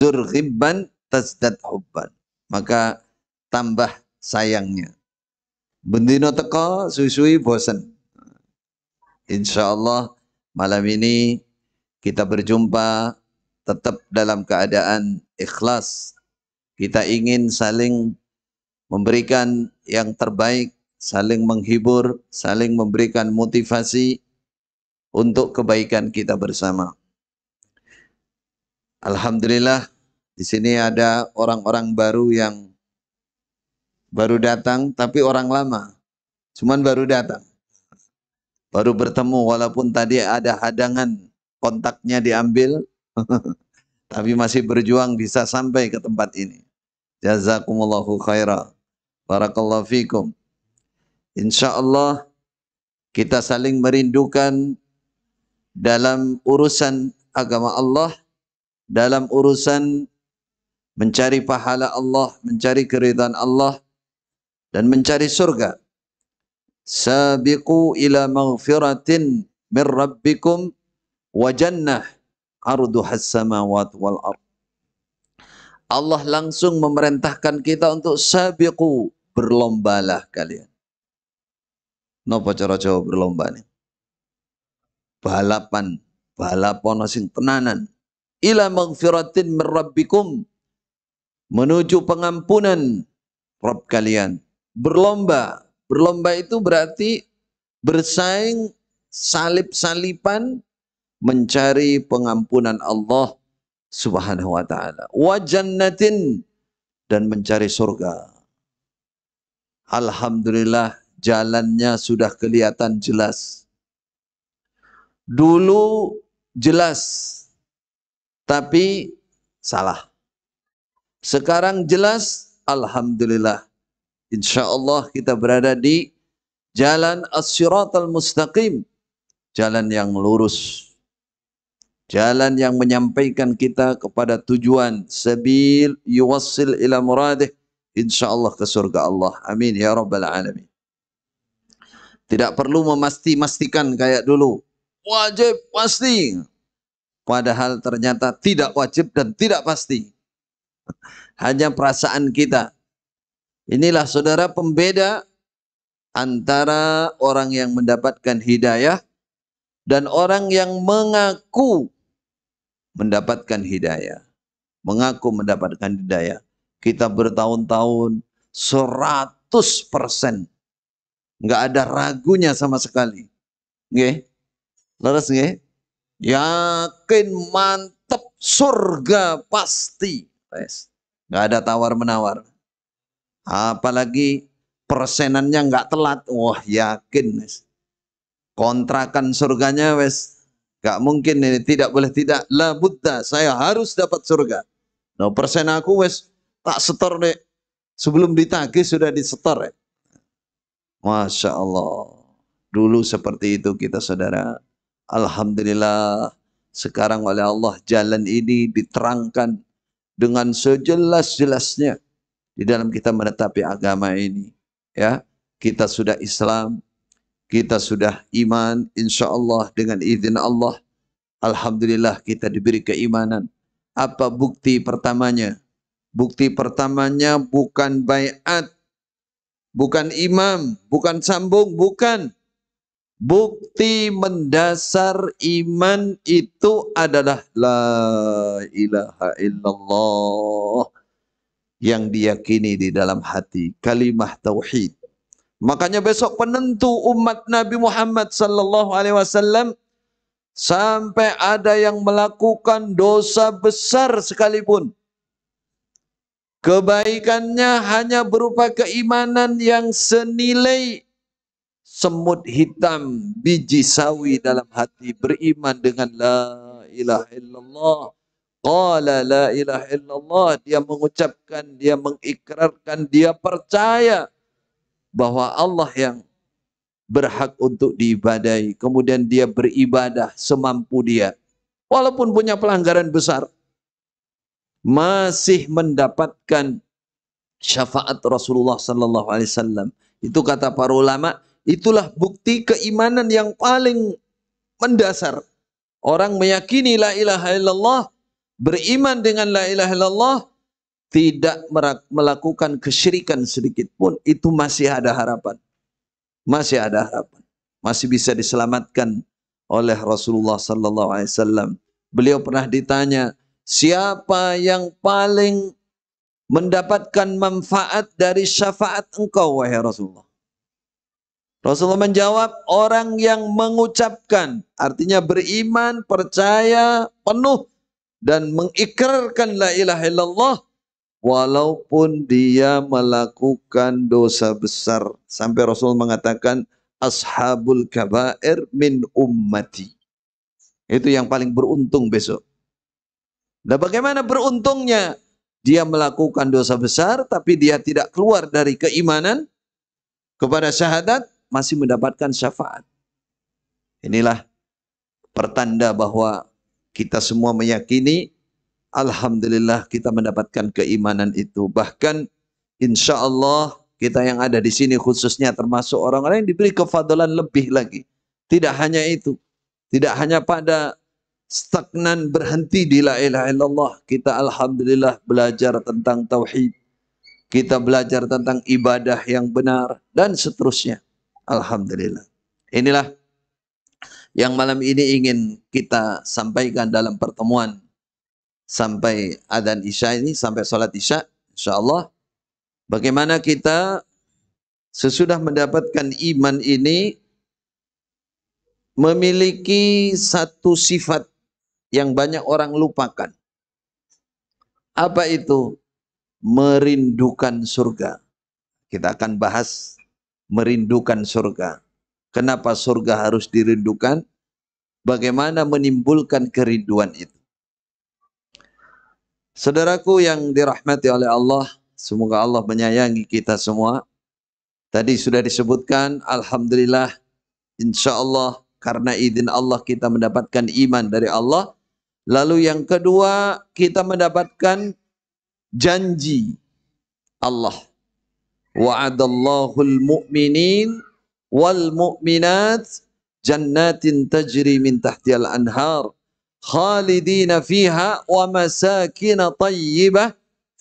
zur ghibban tazdad hubban maka tambah sayangnya bendino teko suwi-suwi insya insyaallah malam ini kita berjumpa tetap dalam keadaan ikhlas kita ingin saling memberikan yang terbaik saling menghibur saling memberikan motivasi untuk kebaikan kita bersama Alhamdulillah di sini ada orang-orang baru yang baru datang tapi orang lama. Cuman baru datang. Baru bertemu walaupun tadi ada hadangan kontaknya diambil tapi masih berjuang bisa sampai ke tempat ini. Jazakumullahu khaira. Barakallahu fikum. Insyaallah kita saling merindukan dalam urusan agama Allah dalam urusan mencari pahala Allah, mencari keridhaan Allah dan mencari surga. Sabiqu ila maghfiratin min rabbikum wa jannah ardu samawati wal ard. Allah langsung memerintahkan kita untuk sabiqu berlombalah kalian. Napa cara Jawa berlomba nih? Balapan, balapan sing tenanan ila maghfiratin min menuju pengampunan Rob kalian. Berlomba. Berlomba itu berarti bersaing, salib-salipan, mencari pengampunan Allah subhanahu wa ta'ala. jannatin dan mencari surga. Alhamdulillah jalannya sudah kelihatan jelas. Dulu jelas tapi salah. Sekarang jelas, Alhamdulillah. Insya Allah kita berada di jalan as al mustaqim. Jalan yang lurus. Jalan yang menyampaikan kita kepada tujuan. Sabil yuwassil ila muradih. Insya Allah ke surga Allah. Amin ya Rabbal Alamin. Tidak perlu memasti-mastikan kayak dulu. Wajib pasti. Padahal ternyata tidak wajib dan tidak pasti. Hanya perasaan kita. Inilah saudara pembeda antara orang yang mendapatkan hidayah dan orang yang mengaku mendapatkan hidayah. Mengaku mendapatkan hidayah. Kita bertahun-tahun 100 persen. Nggak ada ragunya sama sekali. Oke, Leres nggak? Yakin mantep surga pasti. yes. Nggak ada tawar-menawar. Apalagi persenannya nggak telat. Wah yakin. yes. Kontrakan surganya wes nggak mungkin ini tidak boleh tidak la buddha saya harus dapat surga. No persen aku wes tak setor deh sebelum ditagih sudah disetor ya. Masya Allah. Dulu seperti itu kita saudara. Alhamdulillah sekarang oleh Allah jalan ini diterangkan dengan sejelas-jelasnya di dalam kita menetapi agama ini ya kita sudah Islam kita sudah iman insya Allah dengan izin Allah Alhamdulillah kita diberi keimanan apa bukti pertamanya bukti pertamanya bukan bayat bukan imam bukan sambung bukan Bukti mendasar iman itu adalah la ilaha illallah yang diyakini di dalam hati, kalimah tauhid. Makanya besok penentu umat Nabi Muhammad sallallahu alaihi wasallam sampai ada yang melakukan dosa besar sekalipun. Kebaikannya hanya berupa keimanan yang senilai semut hitam biji sawi dalam hati beriman dengan la ilaha illallah qala la ilaha illallah dia mengucapkan dia mengikrarkan dia percaya bahwa Allah yang berhak untuk diibadai kemudian dia beribadah semampu dia walaupun punya pelanggaran besar masih mendapatkan syafaat Rasulullah sallallahu alaihi wasallam itu kata para ulama Itulah bukti keimanan yang paling mendasar. Orang meyakini la ilaha illallah, beriman dengan la ilaha illallah, tidak melakukan kesyirikan sedikit pun, itu masih ada harapan. Masih ada harapan. Masih bisa diselamatkan oleh Rasulullah sallallahu alaihi wasallam. Beliau pernah ditanya, siapa yang paling mendapatkan manfaat dari syafaat engkau wahai Rasulullah? Rasulullah menjawab, orang yang mengucapkan, artinya beriman, percaya, penuh, dan mengikrarkan la ilaha illallah, walaupun dia melakukan dosa besar. Sampai Rasul mengatakan, ashabul kabair min ummati. Itu yang paling beruntung besok. Nah bagaimana beruntungnya? Dia melakukan dosa besar, tapi dia tidak keluar dari keimanan kepada syahadat, masih mendapatkan syafaat. Inilah pertanda bahwa kita semua meyakini Alhamdulillah kita mendapatkan keimanan itu. Bahkan insya Allah kita yang ada di sini khususnya termasuk orang-orang yang diberi kefadolan lebih lagi. Tidak hanya itu. Tidak hanya pada stagnan berhenti di la ilaha illallah. Kita Alhamdulillah belajar tentang tauhid. Kita belajar tentang ibadah yang benar dan seterusnya. Alhamdulillah. Inilah yang malam ini ingin kita sampaikan dalam pertemuan sampai adzan Isya ini, sampai sholat Isya, insya Allah. Bagaimana kita sesudah mendapatkan iman ini memiliki satu sifat yang banyak orang lupakan. Apa itu? Merindukan surga. Kita akan bahas merindukan surga. Kenapa surga harus dirindukan? Bagaimana menimbulkan kerinduan itu? Saudaraku yang dirahmati oleh Allah, semoga Allah menyayangi kita semua. Tadi sudah disebutkan, Alhamdulillah, insya Allah, karena izin Allah kita mendapatkan iman dari Allah. Lalu yang kedua, kita mendapatkan janji Allah. وعد الله المؤمنين والمؤمنات جنات تجري من تحتها الأنهار خالدين فيها ومساكن طيبة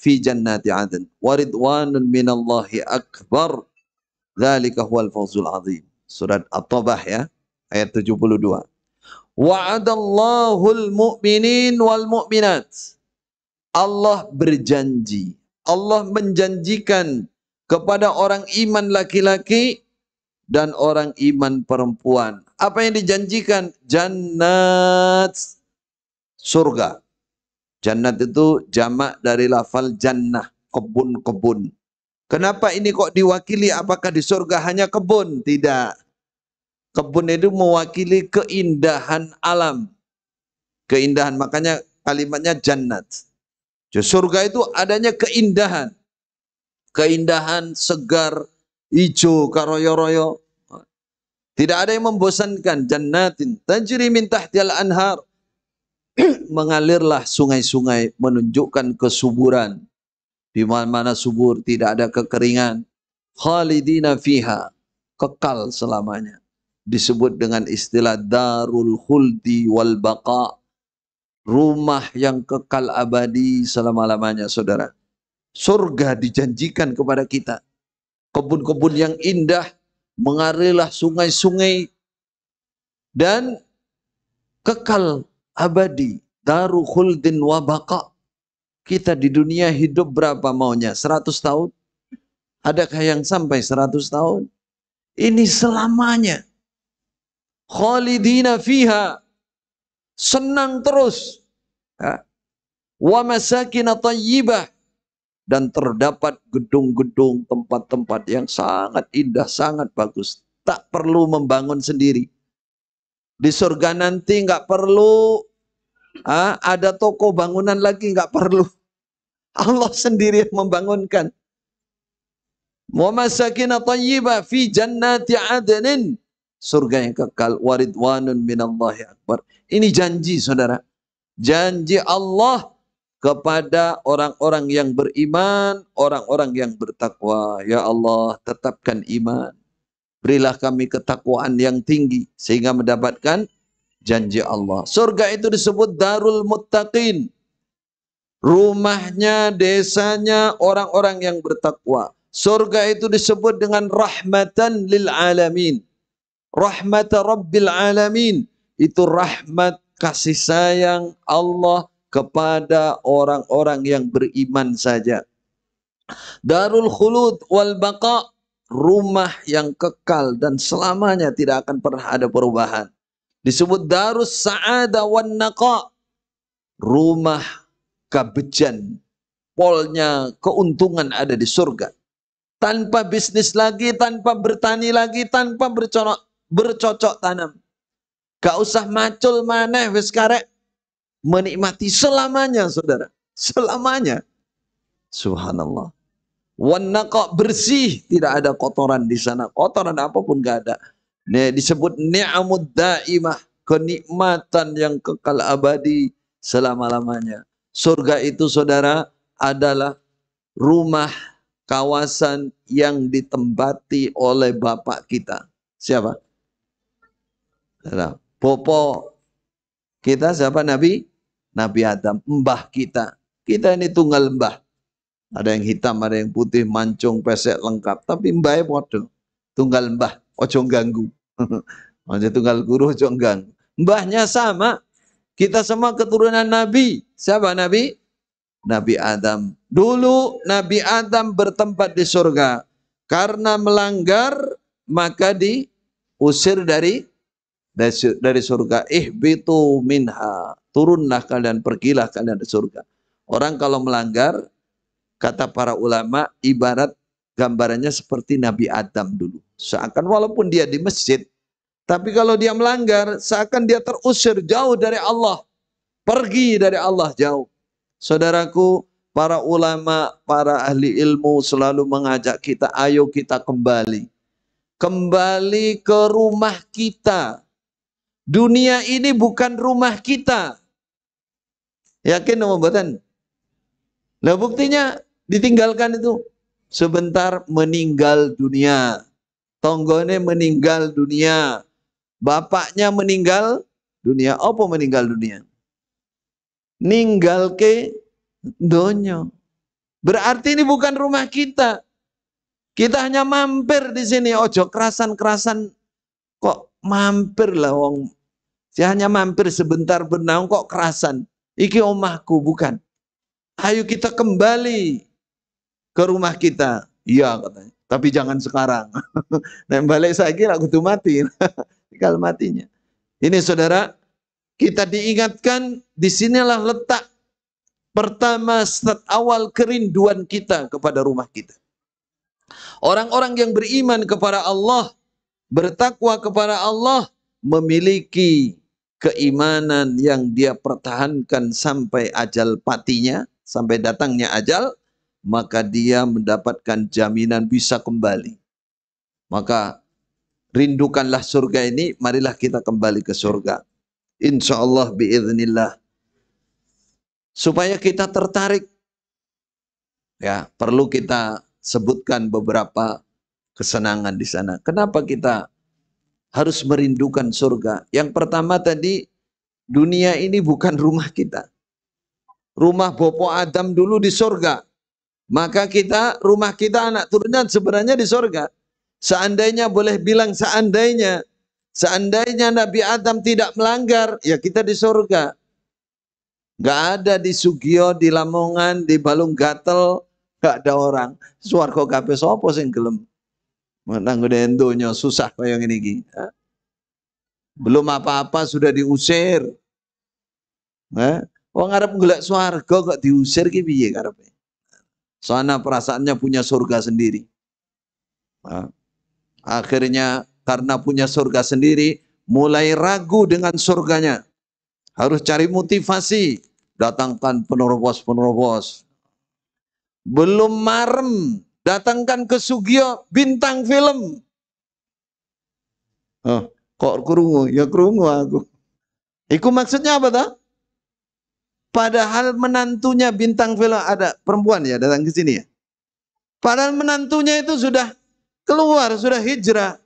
في جنات عدن ورضوان من الله أكبر ذلك هو الفوز العظيم سورة الطبح يا آية ayat 72 Wa'adallahul الله wal الله Allah berjanji Allah menjanjikan kepada orang iman laki-laki dan orang iman perempuan. Apa yang dijanjikan? Jannat surga. Jannat itu jamak dari lafal jannah, kebun-kebun. Kenapa ini kok diwakili? Apakah di surga hanya kebun? Tidak. Kebun itu mewakili keindahan alam. Keindahan, makanya kalimatnya jannat. Surga itu adanya keindahan keindahan, segar, hijau, karoyo-royo. Tidak ada yang membosankan. Jannatin tajri min tahtial anhar. Mengalirlah sungai-sungai menunjukkan kesuburan. Di mana-mana subur tidak ada kekeringan. Khalidina fiha. Kekal selamanya. Disebut dengan istilah darul khuldi wal baqa. Rumah yang kekal abadi selama-lamanya saudara. Surga dijanjikan kepada kita. Kebun-kebun yang indah, mengarilah sungai-sungai, dan kekal abadi. Daru khuldin wa baqa. Kita di dunia hidup berapa maunya? 100 tahun? Adakah yang sampai 100 tahun? Ini selamanya. Khalidina fiha. Senang terus. Ha? Wa masakina tayyibah dan terdapat gedung-gedung tempat-tempat yang sangat indah, sangat bagus. Tak perlu membangun sendiri. Di surga nanti nggak perlu ha, ada toko bangunan lagi, nggak perlu. Allah sendiri yang membangunkan. Wa fi jannati adnin. Surga yang kekal. Waridwanun minallahi akbar. Ini janji saudara. Janji Allah kepada orang-orang yang beriman, orang-orang yang bertakwa. Ya Allah, tetapkan iman. Berilah kami ketakwaan yang tinggi sehingga mendapatkan janji Allah. Surga itu disebut Darul Muttaqin. Rumahnya, desanya orang-orang yang bertakwa. Surga itu disebut dengan rahmatan lil alamin. Rahmat Rabbil alamin. Itu rahmat kasih sayang Allah kepada orang-orang yang beriman saja. Darul khulud wal baqa, rumah yang kekal dan selamanya tidak akan pernah ada perubahan. Disebut darus sa'ada wan naqa, rumah kebejan, polnya keuntungan ada di surga. Tanpa bisnis lagi, tanpa bertani lagi, tanpa bercocok, bercocok tanam. Gak usah macul maneh wis karek menikmati selamanya saudara. Selamanya. Subhanallah. kok bersih, tidak ada kotoran di sana. Kotoran apapun gak ada. Ini disebut ni'amud daimah, kenikmatan yang kekal abadi selama-lamanya. Surga itu saudara adalah rumah kawasan yang ditempati oleh bapak kita. Siapa? Popo kita siapa Nabi Nabi Adam, mbah kita. Kita ini tunggal mbah. Ada yang hitam, ada yang putih, mancung, pesek lengkap. Tapi mbahnya e bodoh. Tunggal mbah, ojo ganggu. Ojo tunggal guru, ojo ganggu. Mbahnya sama. Kita semua keturunan Nabi. Siapa Nabi? Nabi Adam. Dulu Nabi Adam bertempat di surga. Karena melanggar, maka diusir dari dari surga. Ihbitu minha turunlah kalian, pergilah kalian ke surga. Orang kalau melanggar, kata para ulama, ibarat gambarannya seperti Nabi Adam dulu. Seakan walaupun dia di masjid, tapi kalau dia melanggar, seakan dia terusir jauh dari Allah. Pergi dari Allah jauh. Saudaraku, para ulama, para ahli ilmu selalu mengajak kita, ayo kita kembali. Kembali ke rumah kita. Dunia ini bukan rumah kita. Yakin atau buatan? Nah buktinya ditinggalkan itu sebentar meninggal dunia. Tonggone meninggal dunia. Bapaknya meninggal dunia. Apa meninggal dunia? Ninggal ke donyo. Berarti ini bukan rumah kita. Kita hanya mampir di sini. Ojo kerasan-kerasan kok mampir lah wong. Saya hanya mampir sebentar bernaung kok kerasan. Iki omahku, bukan. Ayo kita kembali ke rumah kita. Iya katanya. Tapi jangan sekarang. Nah balik saya kira aku tuh mati. Kalau matinya. Ini saudara, kita diingatkan di sinilah letak pertama start awal kerinduan kita kepada rumah kita. Orang-orang yang beriman kepada Allah, bertakwa kepada Allah, memiliki keimanan yang dia pertahankan sampai ajal patinya, sampai datangnya ajal, maka dia mendapatkan jaminan bisa kembali. Maka rindukanlah surga ini, marilah kita kembali ke surga. Insya Allah biiznillah. Supaya kita tertarik. Ya, perlu kita sebutkan beberapa kesenangan di sana. Kenapa kita harus merindukan surga. Yang pertama tadi, dunia ini bukan rumah kita. Rumah Bopo Adam dulu di surga. Maka kita, rumah kita anak turunan sebenarnya di surga. Seandainya boleh bilang seandainya. Seandainya Nabi Adam tidak melanggar, ya kita di surga. Gak ada di Sugio, di Lamongan, di Balung Gatel, gak ada orang. Suar kok kape sopo sing gelem. Nanggudayan endonya susah kaya ini iki. Belum apa-apa sudah diusir. Wah Wong arep golek suarga kok diusir ki biye karepe? Soalnya perasaannya punya surga sendiri. Akhirnya karena punya surga sendiri, mulai ragu dengan surganya. Harus cari motivasi, datangkan penerobos-penerobos. Belum marem Datangkan ke Sugio bintang film. Oh, kok kerungu? Ya kerungu aku. Iku maksudnya apa dah? Padahal menantunya bintang film ada perempuan ya datang ke sini ya. Padahal menantunya itu sudah keluar, sudah hijrah.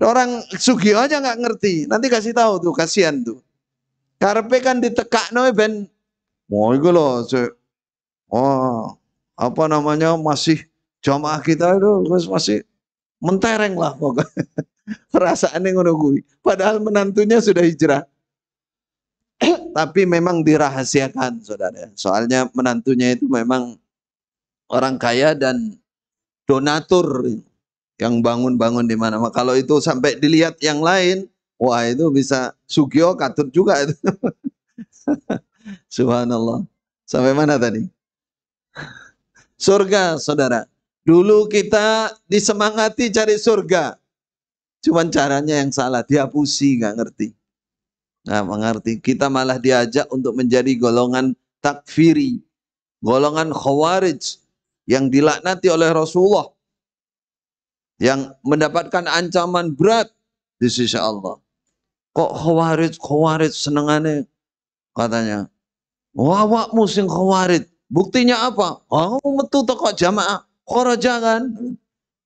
Orang Sugio aja nggak ngerti. Nanti kasih tahu tuh, kasihan tuh. Karpe kan ditekak no ben. Mau oh, itu loh. Oh, apa namanya masih jamaah kita itu masih mentereng lah pokoknya. perasaan yang menunggui. Padahal menantunya sudah hijrah. Tapi memang dirahasiakan, saudara. Soalnya menantunya itu memang orang kaya dan donatur yang bangun-bangun di mana. Kalau itu sampai dilihat yang lain, wah itu bisa sugio katut juga itu. Subhanallah. Sampai mana tadi? surga, saudara. Dulu kita disemangati cari surga. Cuman caranya yang salah, dia pusi, nggak ngerti. nggak mengerti. Kita malah diajak untuk menjadi golongan takfiri. Golongan khawarij yang dilaknati oleh Rasulullah. Yang mendapatkan ancaman berat di sisi Allah. Kok khawarij, khawarij senengane katanya. wawak musim khawarij. Buktinya apa? Oh, metu tokoh jamaah. Koro kan?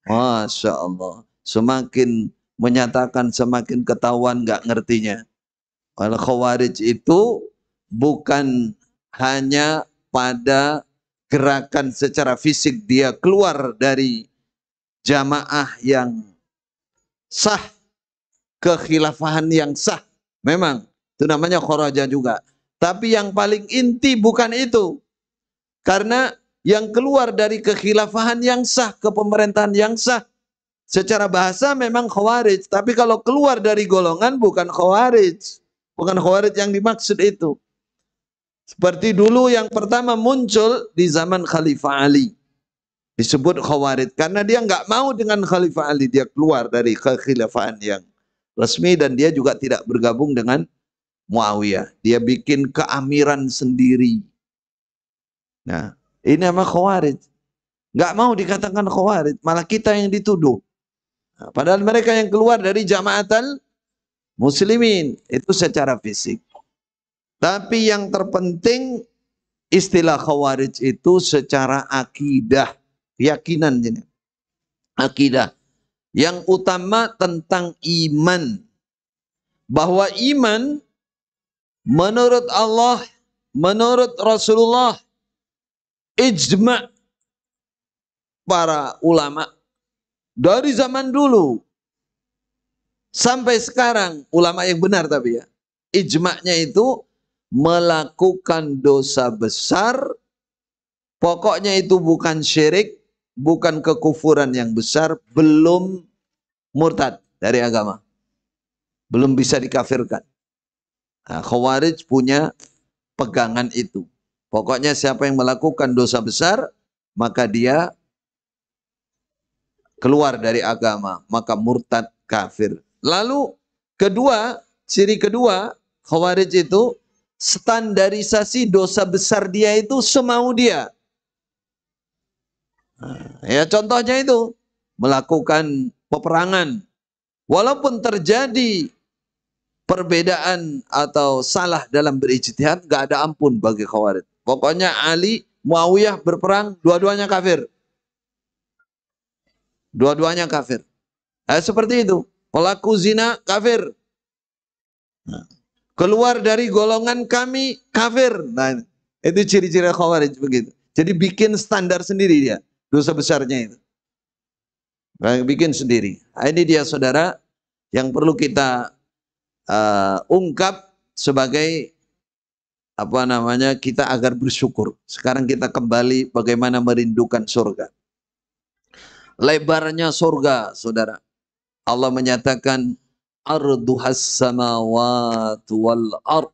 Masya Allah. Semakin menyatakan semakin ketahuan gak ngertinya. Kalau khawarij itu bukan hanya pada gerakan secara fisik dia keluar dari jamaah yang sah kekhilafahan yang sah memang itu namanya khoroja juga tapi yang paling inti bukan itu karena yang keluar dari kekhilafahan yang sah ke pemerintahan yang sah. Secara bahasa memang khawarij, tapi kalau keluar dari golongan bukan khawarij. Bukan khawarij yang dimaksud itu. Seperti dulu yang pertama muncul di zaman Khalifah Ali. Disebut khawarij karena dia nggak mau dengan Khalifah Ali, dia keluar dari kekhilafahan yang resmi dan dia juga tidak bergabung dengan Muawiyah. Dia bikin keamiran sendiri Nah, ini nama khawarij. Gak mau dikatakan khawarij, malah kita yang dituduh. Nah, padahal mereka yang keluar dari jamaatan muslimin itu secara fisik. Tapi yang terpenting istilah khawarij itu secara akidah, keyakinan ini. Akidah. Yang utama tentang iman. Bahwa iman menurut Allah, menurut Rasulullah ijma para ulama dari zaman dulu sampai sekarang ulama yang benar tapi ya ijma'nya itu melakukan dosa besar pokoknya itu bukan syirik bukan kekufuran yang besar belum murtad dari agama belum bisa dikafirkan nah, khawarij punya pegangan itu Pokoknya siapa yang melakukan dosa besar, maka dia keluar dari agama, maka murtad kafir. Lalu kedua, ciri kedua, khawarij itu standarisasi dosa besar dia itu semau dia. Nah, ya contohnya itu melakukan peperangan. Walaupun terjadi perbedaan atau salah dalam berijtihad, gak ada ampun bagi khawarij. Pokoknya Ali, Muawiyah berperang, dua-duanya kafir. Dua-duanya kafir. Nah, seperti itu. Pelaku zina kafir. Nah, keluar dari golongan kami kafir. Nah, itu ciri-ciri khawarij begitu. Jadi bikin standar sendiri dia. Dosa besarnya itu. Nah, bikin sendiri. Nah, ini dia saudara yang perlu kita uh, ungkap sebagai apa namanya kita agar bersyukur. Sekarang kita kembali bagaimana merindukan surga. Lebarnya surga, saudara. Allah menyatakan arduhas samawati wal ard.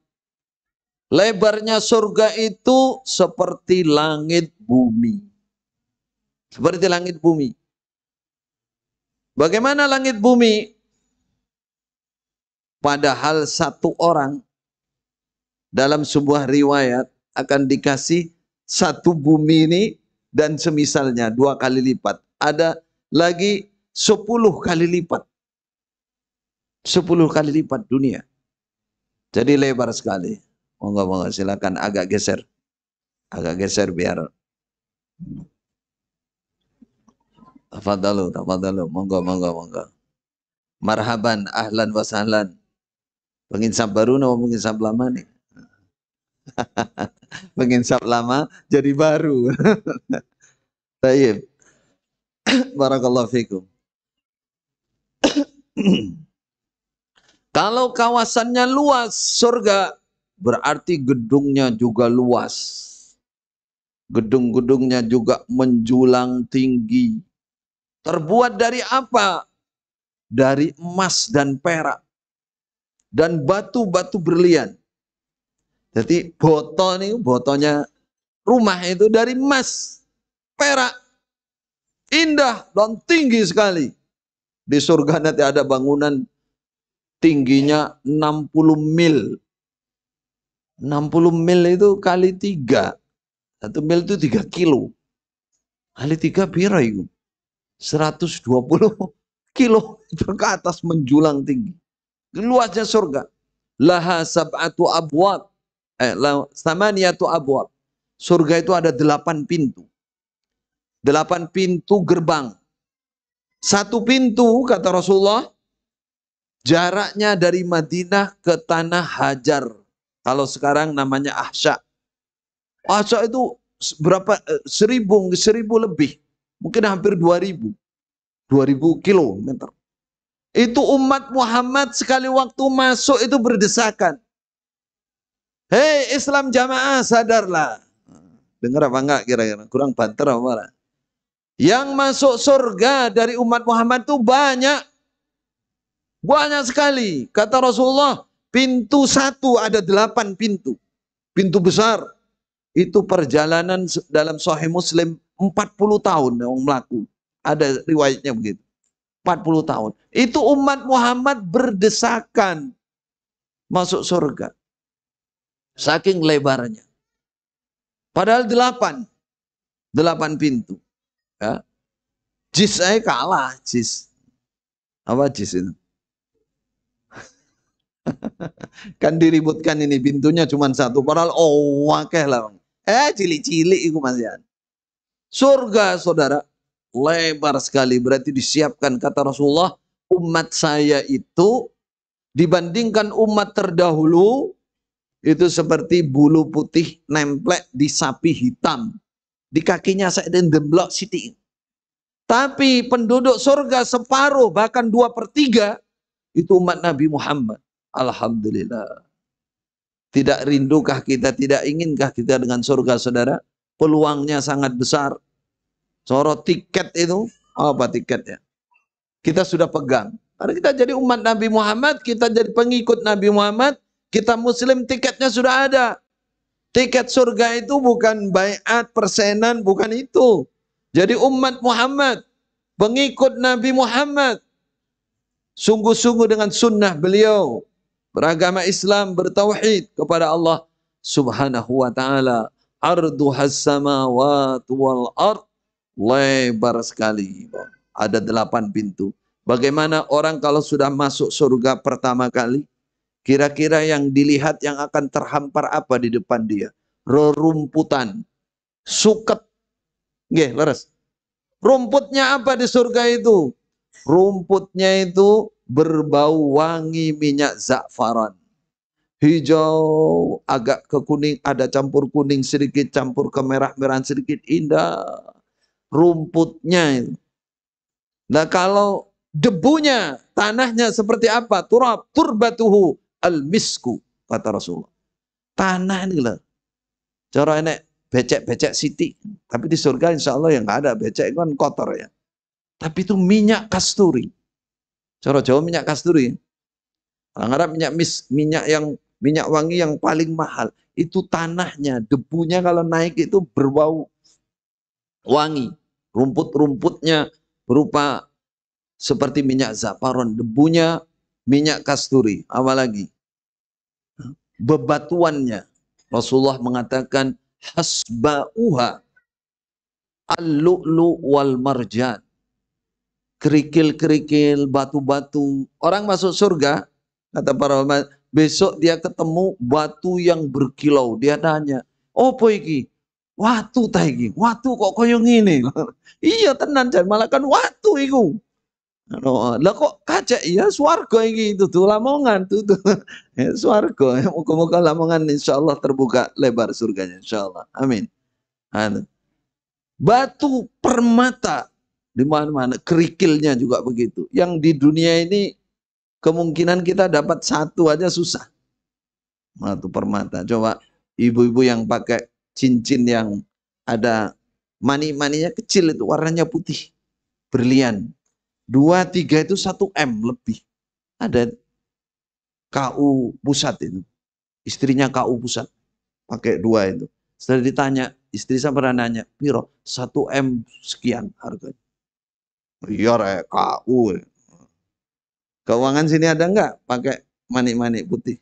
Lebarnya surga itu seperti langit bumi. Seperti langit bumi. Bagaimana langit bumi? Padahal satu orang dalam sebuah riwayat akan dikasih satu bumi ini dan semisalnya dua kali lipat. Ada lagi sepuluh kali lipat. Sepuluh kali lipat dunia. Jadi lebar sekali. Monggo monggo silakan agak geser. Agak geser biar Tafadalu, tafadalu. Monggo, monggo, monggo. Marhaban, ahlan wa sahlan. Penginsap baru nama penginsap lama nih. Menginsap lama jadi baru. Taib. Barakallahu fikum. Kalau kawasannya luas surga berarti gedungnya juga luas. Gedung-gedungnya juga menjulang tinggi. Terbuat dari apa? Dari emas dan perak dan batu-batu berlian. Jadi boto ini botonya rumah itu dari emas, perak, indah dan tinggi sekali. Di surga nanti ada bangunan tingginya 60 mil. 60 mil itu kali tiga. Satu mil itu tiga kilo. Kali tiga pira itu. 120 kilo ke atas menjulang tinggi. Luasnya surga. Laha sab'atu abwab. Eh, Samaniyatu abwab. Surga itu ada delapan pintu. Delapan pintu gerbang. Satu pintu, kata Rasulullah, jaraknya dari Madinah ke Tanah Hajar. Kalau sekarang namanya Ahsya. Ahsya itu berapa? Eh, seribu, seribu lebih. Mungkin hampir dua ribu. Dua ribu kilometer. Itu umat Muhammad sekali waktu masuk itu berdesakan. Hei Islam jamaah sadarlah. Dengar apa enggak kira-kira? Kurang banter apa enggak? Yang masuk surga dari umat Muhammad itu banyak. Banyak sekali. Kata Rasulullah, pintu satu ada delapan pintu. Pintu besar. Itu perjalanan dalam Sahih Muslim 40 tahun yang melaku. Ada riwayatnya begitu. 40 tahun. Itu umat Muhammad berdesakan masuk surga. Saking lebarnya. Padahal delapan. Delapan pintu. Ya. Jis saya kalah. Jis. Apa jis itu? kan diributkan ini pintunya cuma satu. Padahal oh wakeh lah. Eh cili cili itu Mas Surga saudara lebar sekali. Berarti disiapkan kata Rasulullah umat saya itu dibandingkan umat terdahulu itu seperti bulu putih nemplek di sapi hitam. Di kakinya saya demblok siti. Tapi penduduk surga separuh bahkan dua per tiga itu umat Nabi Muhammad. Alhamdulillah. Tidak rindukah kita, tidak inginkah kita dengan surga saudara? Peluangnya sangat besar. Sorot tiket itu, apa tiketnya? Kita sudah pegang. Karena kita jadi umat Nabi Muhammad, kita jadi pengikut Nabi Muhammad, kita muslim tiketnya sudah ada. Tiket surga itu bukan bayat persenan, bukan itu. Jadi umat Muhammad, pengikut Nabi Muhammad. Sungguh-sungguh dengan sunnah beliau. Beragama Islam, bertauhid kepada Allah subhanahu wa ta'ala. Ardu samawat wal ard. Lebar sekali. Ada delapan pintu. Bagaimana orang kalau sudah masuk surga pertama kali? Kira-kira yang dilihat yang akan terhampar apa di depan dia? Rerumputan, suket. Nggih, leres. Rumputnya apa di surga itu? Rumputnya itu berbau wangi minyak za'faran. Hijau, agak kekuning ada campur kuning sedikit, campur kemerah-merahan sedikit, indah. Rumputnya itu. Nah kalau debunya, tanahnya seperti apa? Turab, turbatuhu al-misku kata Rasulullah. Tanah ini lah. Cara ini becek-becek siti. Tapi di surga insya Allah yang nggak ada becek kan kotor ya. Tapi itu minyak kasturi. Cara jauh minyak kasturi. Orang Arab minyak mis, minyak yang minyak wangi yang paling mahal. Itu tanahnya, debunya kalau naik itu berbau wangi. Rumput-rumputnya berupa seperti minyak zafaron, debunya minyak kasturi. Apalagi bebatuannya. Rasulullah mengatakan hasba'uha al-lu'lu wal marjan. Kerikil-kerikil, batu-batu. Orang masuk surga, kata para ulama, besok dia ketemu batu yang berkilau. Dia tanya, oh poiki Watu ta Watu kok koyo ngene? iya tenan jan malah kan watu iku. No, lah kok iya, ya ini itu tuh lamongan tuh tuh ya, ya, Muka-muka lamongan Insya Allah terbuka lebar surganya Insya Allah. Amin. Anu. Batu permata di mana-mana kerikilnya juga begitu. Yang di dunia ini kemungkinan kita dapat satu aja susah. Batu permata. Coba ibu-ibu yang pakai cincin yang ada mani-maninya kecil itu warnanya putih. Berlian Dua, tiga itu satu M lebih. Ada KU pusat itu. Istrinya KU pusat. Pakai dua itu. Setelah ditanya, istri saya pernah nanya, Piro, satu M sekian harganya. Oh, iya re, KU. Keuangan sini ada enggak pakai manik-manik putih?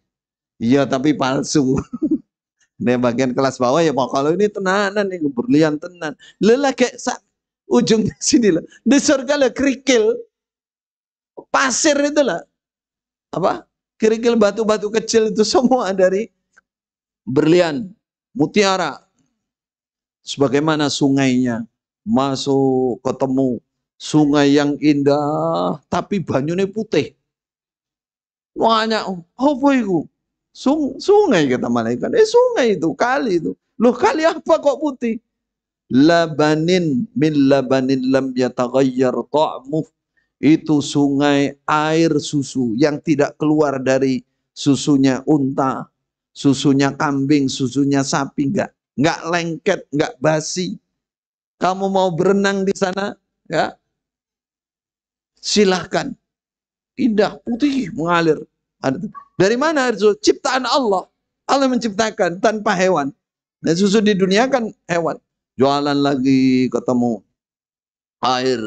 Iya, tapi palsu. ini bagian kelas bawah ya, kalau ini tenanan, ini berlian tenan. Lelah kayak ujungnya sini lah. Di surga lah kerikil. Pasir itu lah. Apa? Kerikil batu-batu kecil itu semua dari berlian, mutiara. Sebagaimana sungainya masuk ketemu sungai yang indah tapi banyune putih. Banyak apa itu? Sung, sungai kata malaikat. Eh sungai itu, kali itu. Loh kali apa kok putih? labanin min labanin lam yataghayyar ta'muh itu sungai air susu yang tidak keluar dari susunya unta, susunya kambing, susunya sapi enggak nggak lengket, nggak basi. Kamu mau berenang di sana, ya? Silahkan. Indah, putih, mengalir. Dari mana air susu? Ciptaan Allah. Allah menciptakan tanpa hewan. Dan susu di dunia kan hewan jualan lagi ketemu air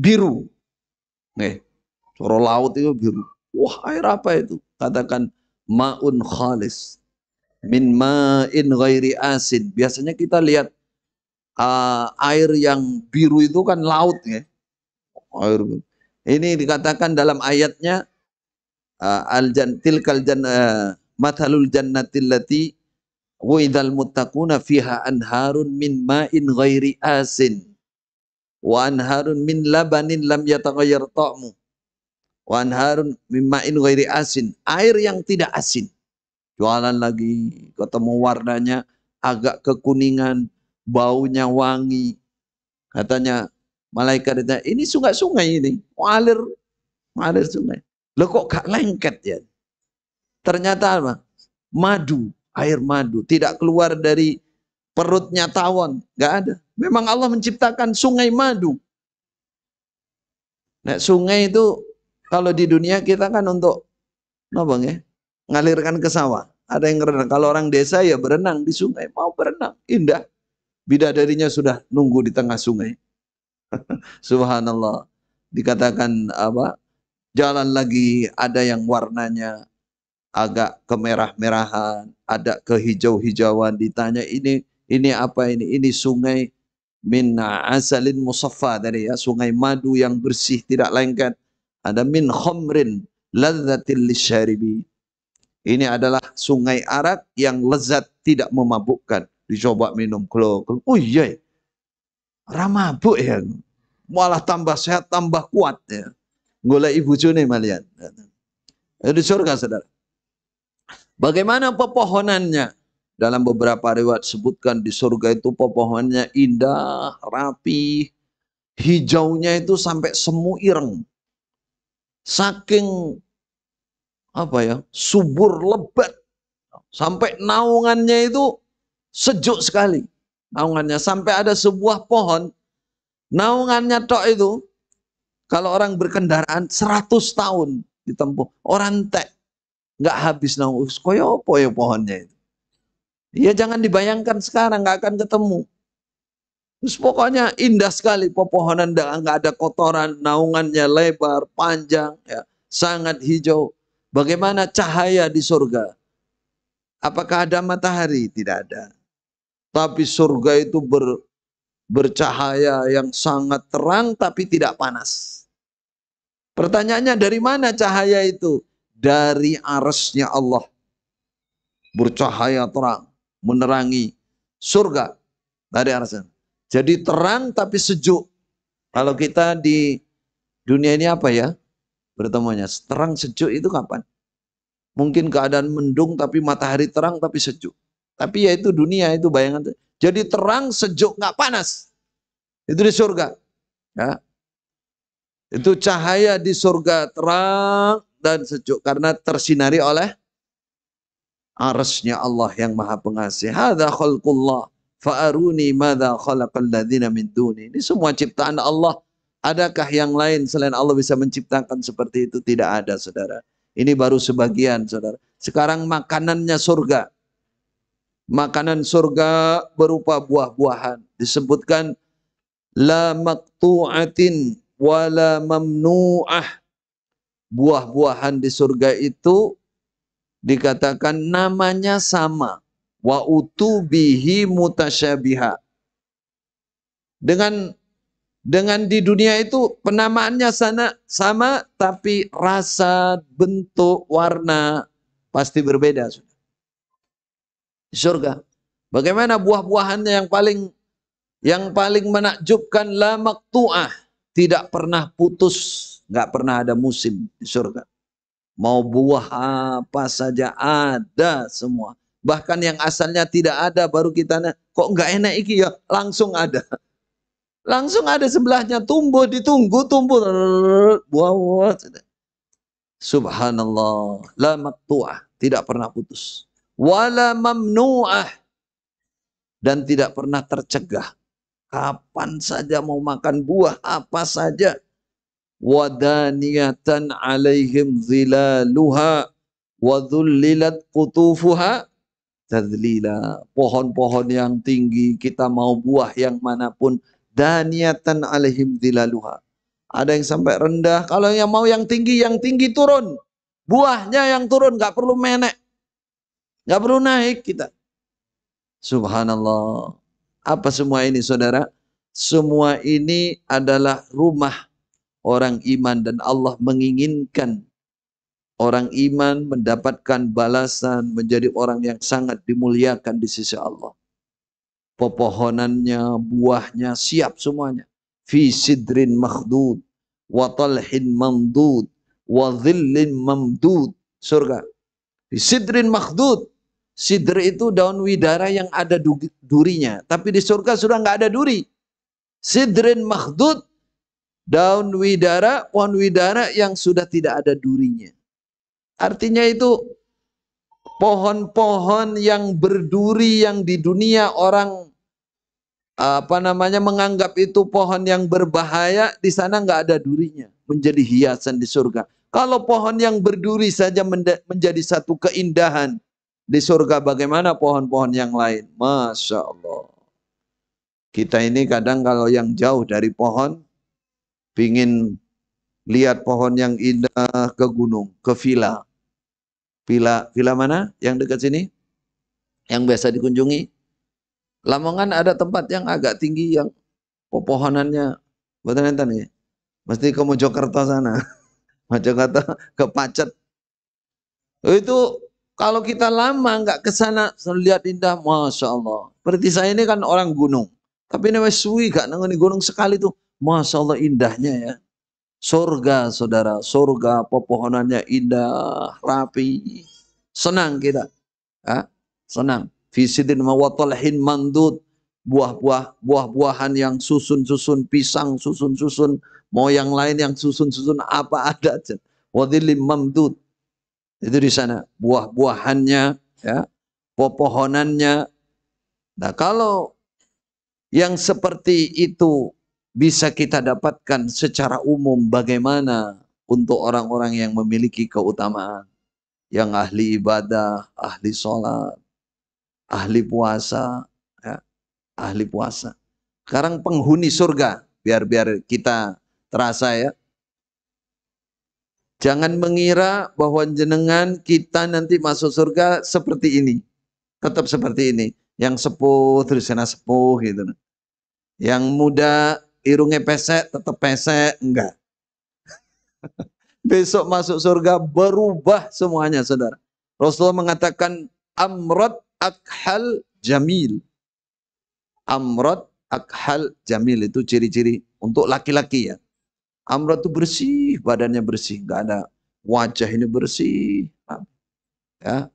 biru. Eh, coro laut itu biru. Wah, air apa itu? Katakan maun khalis min ma'in ghairi asin. Biasanya kita lihat uh, air yang biru itu kan laut ya. Air Ini dikatakan dalam ayatnya uh, ah, al jantil kal jan uh, mathalul jannatil lati Wa'idhal muttaquna fiha anharun min ma'in ghairi asin. Wa anharun min labanin lam yataghayyar ta'mu. Wa anharun min ma'in ghairi asin. Air yang tidak asin. Jualan lagi, ketemu warnanya agak kekuningan, baunya wangi. Katanya malaikat itu ini sungai-sungai ini, alir, alir sungai. Lo kok gak lengket ya? Ternyata apa? Madu air madu, tidak keluar dari perutnya tawon, nggak ada. Memang Allah menciptakan sungai madu. Nah, sungai itu kalau di dunia kita kan untuk nabang ya, ngalirkan ke sawah. Ada yang berenang Kalau orang desa ya berenang di sungai, mau berenang, indah. Bidadarinya sudah nunggu di tengah sungai. Subhanallah. Dikatakan apa? Jalan lagi ada yang warnanya agak kemerah-merahan, ada kehijau-hijauan. Ditanya ini ini apa ini? Ini sungai min asalin musaffa tadi ya, sungai madu yang bersih tidak lengket. Ada min khomrin ladzatil lisyaribi. Ini adalah sungai arak yang lezat tidak memabukkan. Dicoba minum kelo. Oh iya. Ramabuk ya. Malah tambah sehat, tambah kuat ya. Golek ibu jone malian. Ya. Di surga saudara. Bagaimana pepohonannya? Dalam beberapa riwayat sebutkan di surga itu pepohonannya indah, rapi, hijaunya itu sampai semu ireng. Saking apa ya, subur lebat. Sampai naungannya itu sejuk sekali. Naungannya sampai ada sebuah pohon. Naungannya tok itu kalau orang berkendaraan 100 tahun ditempuh. Orang tek nggak habis nang koyo apa ya pohonnya itu. Ya jangan dibayangkan sekarang nggak akan ketemu. Terus pokoknya indah sekali pepohonan nggak ada kotoran, naungannya lebar, panjang, ya, sangat hijau. Bagaimana cahaya di surga? Apakah ada matahari? Tidak ada. Tapi surga itu ber, bercahaya yang sangat terang tapi tidak panas. Pertanyaannya dari mana cahaya itu? dari arasnya Allah. Bercahaya terang, menerangi surga dari arasnya. Jadi terang tapi sejuk. Kalau kita di dunia ini apa ya? Bertemunya terang sejuk itu kapan? Mungkin keadaan mendung tapi matahari terang tapi sejuk. Tapi ya itu dunia itu bayangan. Jadi terang sejuk nggak panas. Itu di surga. Ya. Itu cahaya di surga terang dan sejuk karena tersinari oleh arasnya Allah yang maha pengasih. Hadza khalqullah fa'aruni madza khalaqal ladzina min duni. Ini semua ciptaan Allah. Adakah yang lain selain Allah bisa menciptakan seperti itu? Tidak ada, Saudara. Ini baru sebagian, Saudara. Sekarang makanannya surga. Makanan surga berupa buah-buahan. Disebutkan la maqtu'atin wala mamnu'ah buah-buahan di surga itu dikatakan namanya sama wa utubihi mutasyabiha dengan dengan di dunia itu penamaannya sana sama tapi rasa bentuk warna pasti berbeda surga bagaimana buah-buahannya yang paling yang paling menakjubkan la maktuah tidak pernah putus Nggak pernah ada musim di surga. Mau buah apa saja ada semua. Bahkan yang asalnya tidak ada baru kita kok nggak enak iki ya langsung ada. Langsung ada sebelahnya tumbuh ditunggu tumbuh buah buah. Subhanallah la maktuah tidak pernah putus. Wala mamnuah dan tidak pernah tercegah. Kapan saja mau makan buah apa saja wadaniyatan alaihim zilaluha wadhullilat kutufuha qutufuha tadlila. Pohon-pohon yang tinggi, kita mau buah yang manapun, daniyatan alaihim zilaluha. Ada yang sampai rendah, kalau yang mau yang tinggi, yang tinggi turun. Buahnya yang turun, nggak perlu menek. nggak perlu naik kita. Subhanallah. Apa semua ini saudara? Semua ini adalah rumah orang iman dan Allah menginginkan orang iman mendapatkan balasan menjadi orang yang sangat dimuliakan di sisi Allah. Pepohonannya, buahnya siap semuanya. Fi sidrin makhdud, wa talhin mandud, wa dhillin mamdud. Surga. Di sidrin makhdud. Sidr itu daun widara yang ada durinya. Tapi di surga sudah nggak ada duri. Sidrin makhdud daun widara, pohon widara yang sudah tidak ada durinya. Artinya itu pohon-pohon yang berduri yang di dunia orang apa namanya menganggap itu pohon yang berbahaya di sana nggak ada durinya menjadi hiasan di surga. Kalau pohon yang berduri saja menjadi satu keindahan di surga bagaimana pohon-pohon yang lain? Masya Allah. Kita ini kadang kalau yang jauh dari pohon pingin lihat pohon yang indah ke gunung, ke villa. Villa, villa mana yang dekat sini? Yang biasa dikunjungi? Lamongan ada tempat yang agak tinggi yang pepohonannya betul enten ya. Mesti ke Mojokerto sana. Mojokerto ke Pacet. Itu kalau kita lama nggak ke sana lihat indah, masya Allah. Seperti saya ini kan orang gunung, tapi ini suwi gak nangani gunung sekali tuh Masya Allah indahnya ya. Surga saudara, surga pepohonannya indah, rapi. Senang kita. Ha? Senang. Fisidin mawatalhin mandud. Buah-buah, buah-buahan yang susun-susun, pisang susun-susun, mau yang lain yang susun-susun, apa ada aja. Wadillim mamdud. Itu di sana. Buah-buahannya, ya, pepohonannya. Nah kalau yang seperti itu bisa kita dapatkan secara umum bagaimana untuk orang-orang yang memiliki keutamaan, yang ahli ibadah, ahli sholat, ahli puasa, ya, ahli puasa. Sekarang penghuni surga, biar-biar kita terasa ya. Jangan mengira bahwa jenengan kita nanti masuk surga seperti ini. Tetap seperti ini. Yang sepuh, terus sana sepuh gitu. Yang muda, irungnya pesek tetap pesek enggak besok masuk surga berubah semuanya saudara Rasulullah mengatakan amrod akhal jamil amrod akhal jamil itu ciri-ciri untuk laki-laki ya amrod itu bersih badannya bersih enggak ada wajah ini bersih ya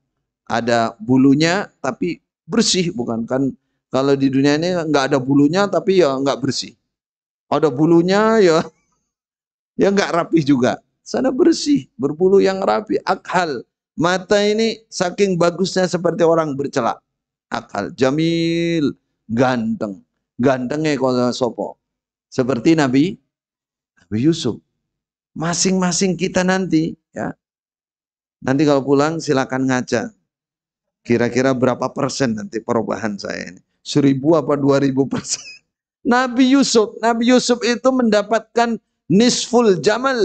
ada bulunya tapi bersih bukan kan kalau di dunia ini enggak ada bulunya tapi ya enggak bersih ada bulunya ya ya nggak rapi juga. Sana bersih, berbulu yang rapi, akhal. Mata ini saking bagusnya seperti orang bercelak. Akhal, jamil, ganteng. Gantengnya kalau sopo. Seperti Nabi Nabi Yusuf. Masing-masing kita nanti ya. Nanti kalau pulang silakan ngaca. Kira-kira berapa persen nanti perubahan saya ini? Seribu apa dua ribu persen? Nabi Yusuf. Nabi Yusuf itu mendapatkan nisful jamal.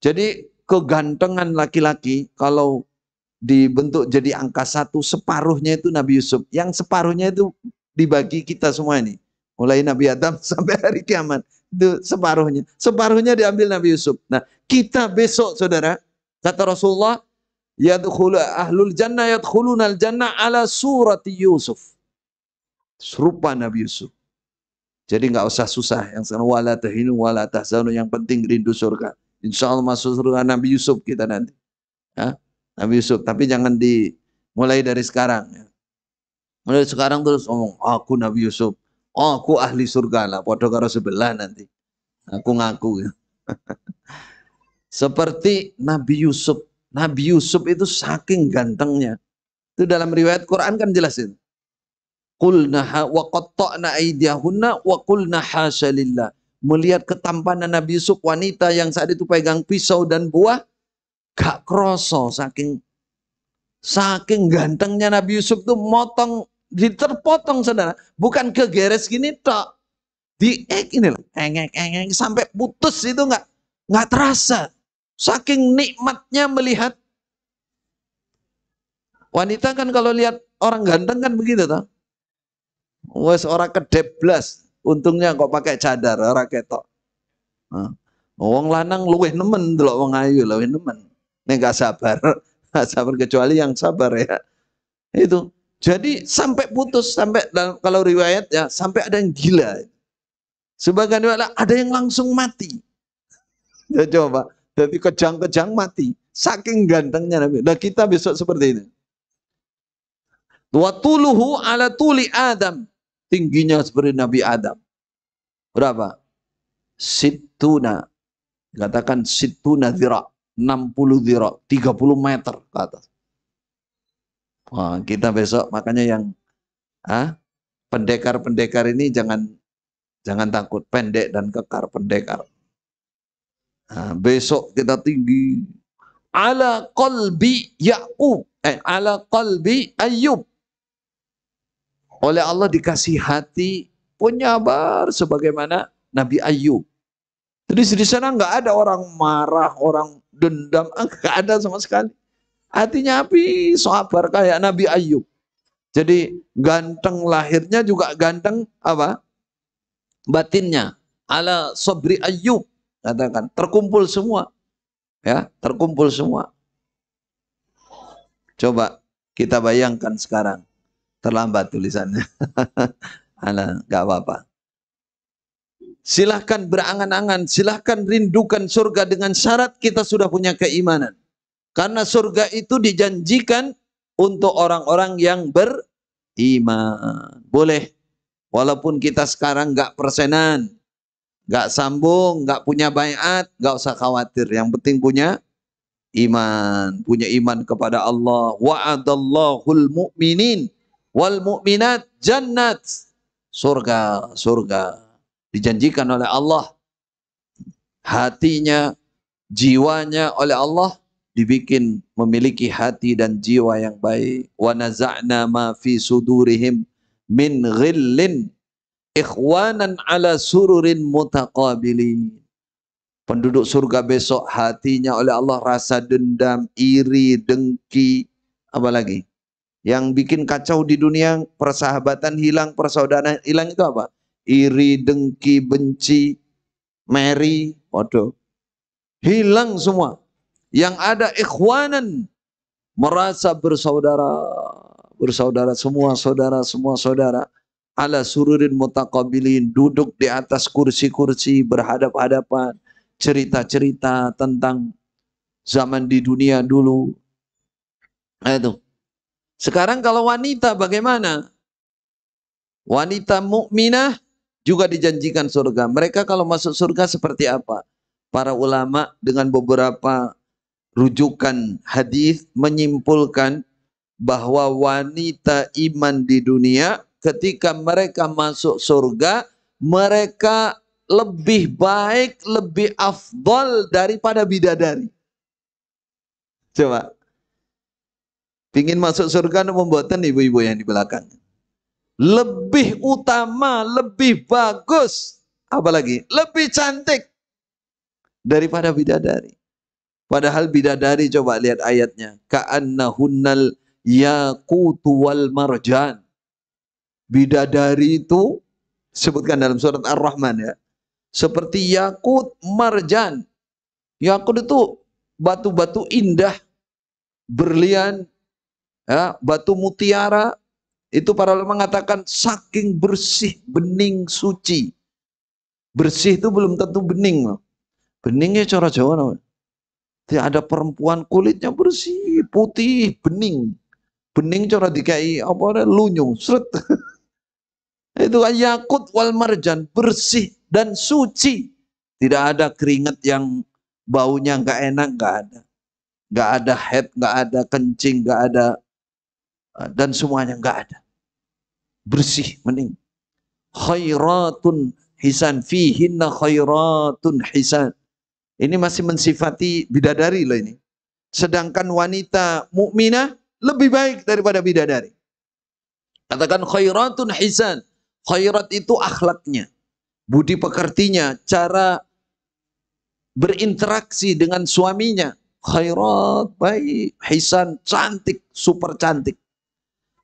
Jadi kegantengan laki-laki kalau dibentuk jadi angka satu, separuhnya itu Nabi Yusuf. Yang separuhnya itu dibagi kita semua ini. Mulai Nabi Adam sampai hari kiamat. Itu separuhnya. Separuhnya diambil Nabi Yusuf. Nah, kita besok saudara, kata Rasulullah, yadkhulu ahlul jannah yadkhulunal jannah ala surati Yusuf. Serupa Nabi Yusuf. Jadi nggak usah susah. Yang sekarang wala tahinu wala tahzanu. Yang penting rindu surga. Insya Allah masuk surga Nabi Yusuf kita nanti. Ya? Nabi Yusuf. Tapi jangan dimulai dari sekarang. Ya. Mulai sekarang terus ngomong, aku Nabi Yusuf. Oh, aku ahli surga lah. Podo karo sebelah nanti. Aku ngaku. Ya. Seperti Nabi Yusuf. Nabi Yusuf itu saking gantengnya. Itu dalam riwayat Quran kan jelasin. Qulna wa qatta'na aydiyahunna wa qulna shalillah. Melihat ketampanan Nabi Yusuf wanita yang saat itu pegang pisau dan buah gak kroso saking saking gantengnya Nabi Yusuf tuh motong diterpotong saudara bukan kegeres gini tok di ek ini loh engek engek sampai putus itu nggak nggak terasa saking nikmatnya melihat wanita kan kalau lihat orang ganteng kan begitu toh wes ora kedeblas. Untungnya kok pakai cadar, orang ketok. Nah. Wong lanang luweh nemen delok wong ayu luweh nemen. Nek gak sabar, gak sabar kecuali yang sabar ya. Itu. Jadi sampai putus sampai dalam, kalau riwayat ya sampai ada yang gila. Sebagian riwayat ada yang langsung mati. Ya coba. Jadi kejang-kejang mati. Saking gantengnya Nabi. Nah kita besok seperti ini. Wa tuluhu ala tuli Adam tingginya seperti Nabi Adam. Berapa? Situna. katakan situna zira. 60 zira. 30 meter ke atas. Wah, kita besok makanya yang ah, pendekar-pendekar ini jangan jangan takut pendek dan kekar pendekar. Nah, besok kita tinggi ala qalbi Yakub eh ala qalbi Ayub oleh Allah dikasih hati penyabar sebagaimana Nabi Ayub. Jadi di sana nggak ada orang marah, orang dendam, nggak ada sama sekali. Hatinya api, sabar kayak Nabi Ayub. Jadi ganteng lahirnya juga ganteng apa? Batinnya. Ala Sobri Ayub katakan terkumpul semua. Ya, terkumpul semua. Coba kita bayangkan sekarang terlambat tulisannya. Ana nggak apa-apa. Silahkan berangan-angan, silahkan rindukan surga dengan syarat kita sudah punya keimanan. Karena surga itu dijanjikan untuk orang-orang yang beriman. Boleh. Walaupun kita sekarang nggak persenan, nggak sambung, nggak punya bayat, nggak usah khawatir. Yang penting punya iman, punya iman kepada Allah. Wa'adallahul mu'minin wal mu'minat jannat surga surga dijanjikan oleh Allah hatinya jiwanya oleh Allah dibikin memiliki hati dan jiwa yang baik wa naza'na ma fi sudurihim min ghillin ikhwanan ala sururin mutaqabilin penduduk surga besok hatinya oleh Allah rasa dendam iri dengki apalagi yang bikin kacau di dunia, persahabatan hilang, persaudaraan hilang itu apa? Iri, dengki, benci, meri, waduh. Hilang semua. Yang ada ikhwanan, merasa bersaudara, bersaudara semua saudara, semua saudara. Ala sururin mutakabilin, duduk di atas kursi-kursi, berhadap-hadapan. Cerita-cerita tentang zaman di dunia dulu. Nah, itu sekarang kalau wanita bagaimana? Wanita mukminah juga dijanjikan surga. Mereka kalau masuk surga seperti apa? Para ulama dengan beberapa rujukan hadis menyimpulkan bahwa wanita iman di dunia ketika mereka masuk surga mereka lebih baik, lebih afdol daripada bidadari. Coba Pingin masuk surga untuk membuatkan ibu-ibu yang di belakang. Lebih utama, lebih bagus, apalagi lebih cantik daripada bidadari. Padahal bidadari coba lihat ayatnya. Ka'annahunnal yakutu wal marjan. Bidadari itu sebutkan dalam surat Ar-Rahman ya. Seperti yakut marjan. Yakut itu batu-batu indah, berlian, ya, batu mutiara itu para ulama mengatakan saking bersih, bening, suci. Bersih itu belum tentu bening loh. Beningnya cara Jawa namanya. Tidak ada perempuan kulitnya bersih, putih, bening. Bening cara dikai apa ada lunyung, seret. itu kan yakut wal marjan, bersih dan suci. Tidak ada keringat yang baunya nggak enak, nggak ada. Nggak ada head, nggak ada kencing, nggak ada dan semuanya enggak ada. Bersih, mending. Khairatun hisan fihinna khairatun hisan. Ini masih mensifati bidadari loh ini. Sedangkan wanita mukminah lebih baik daripada bidadari. Katakan khairatun hisan. Khairat itu akhlaknya, budi pekertinya, cara berinteraksi dengan suaminya. Khairat baik, hisan cantik, super cantik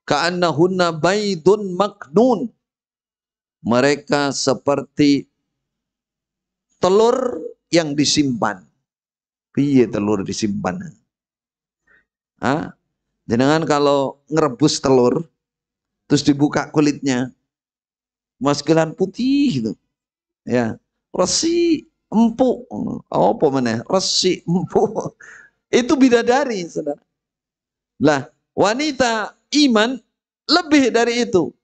ka'annahunna baydun maknun. Mereka seperti telur yang disimpan. Piye telur disimpan? Hah? Jenengan kalau ngerebus telur terus dibuka kulitnya maskilan putih itu. Ya, resi empuk. Apa mana Resi empuk. Itu bidadari, Saudara. Lah, wanita iman lebih dari itu.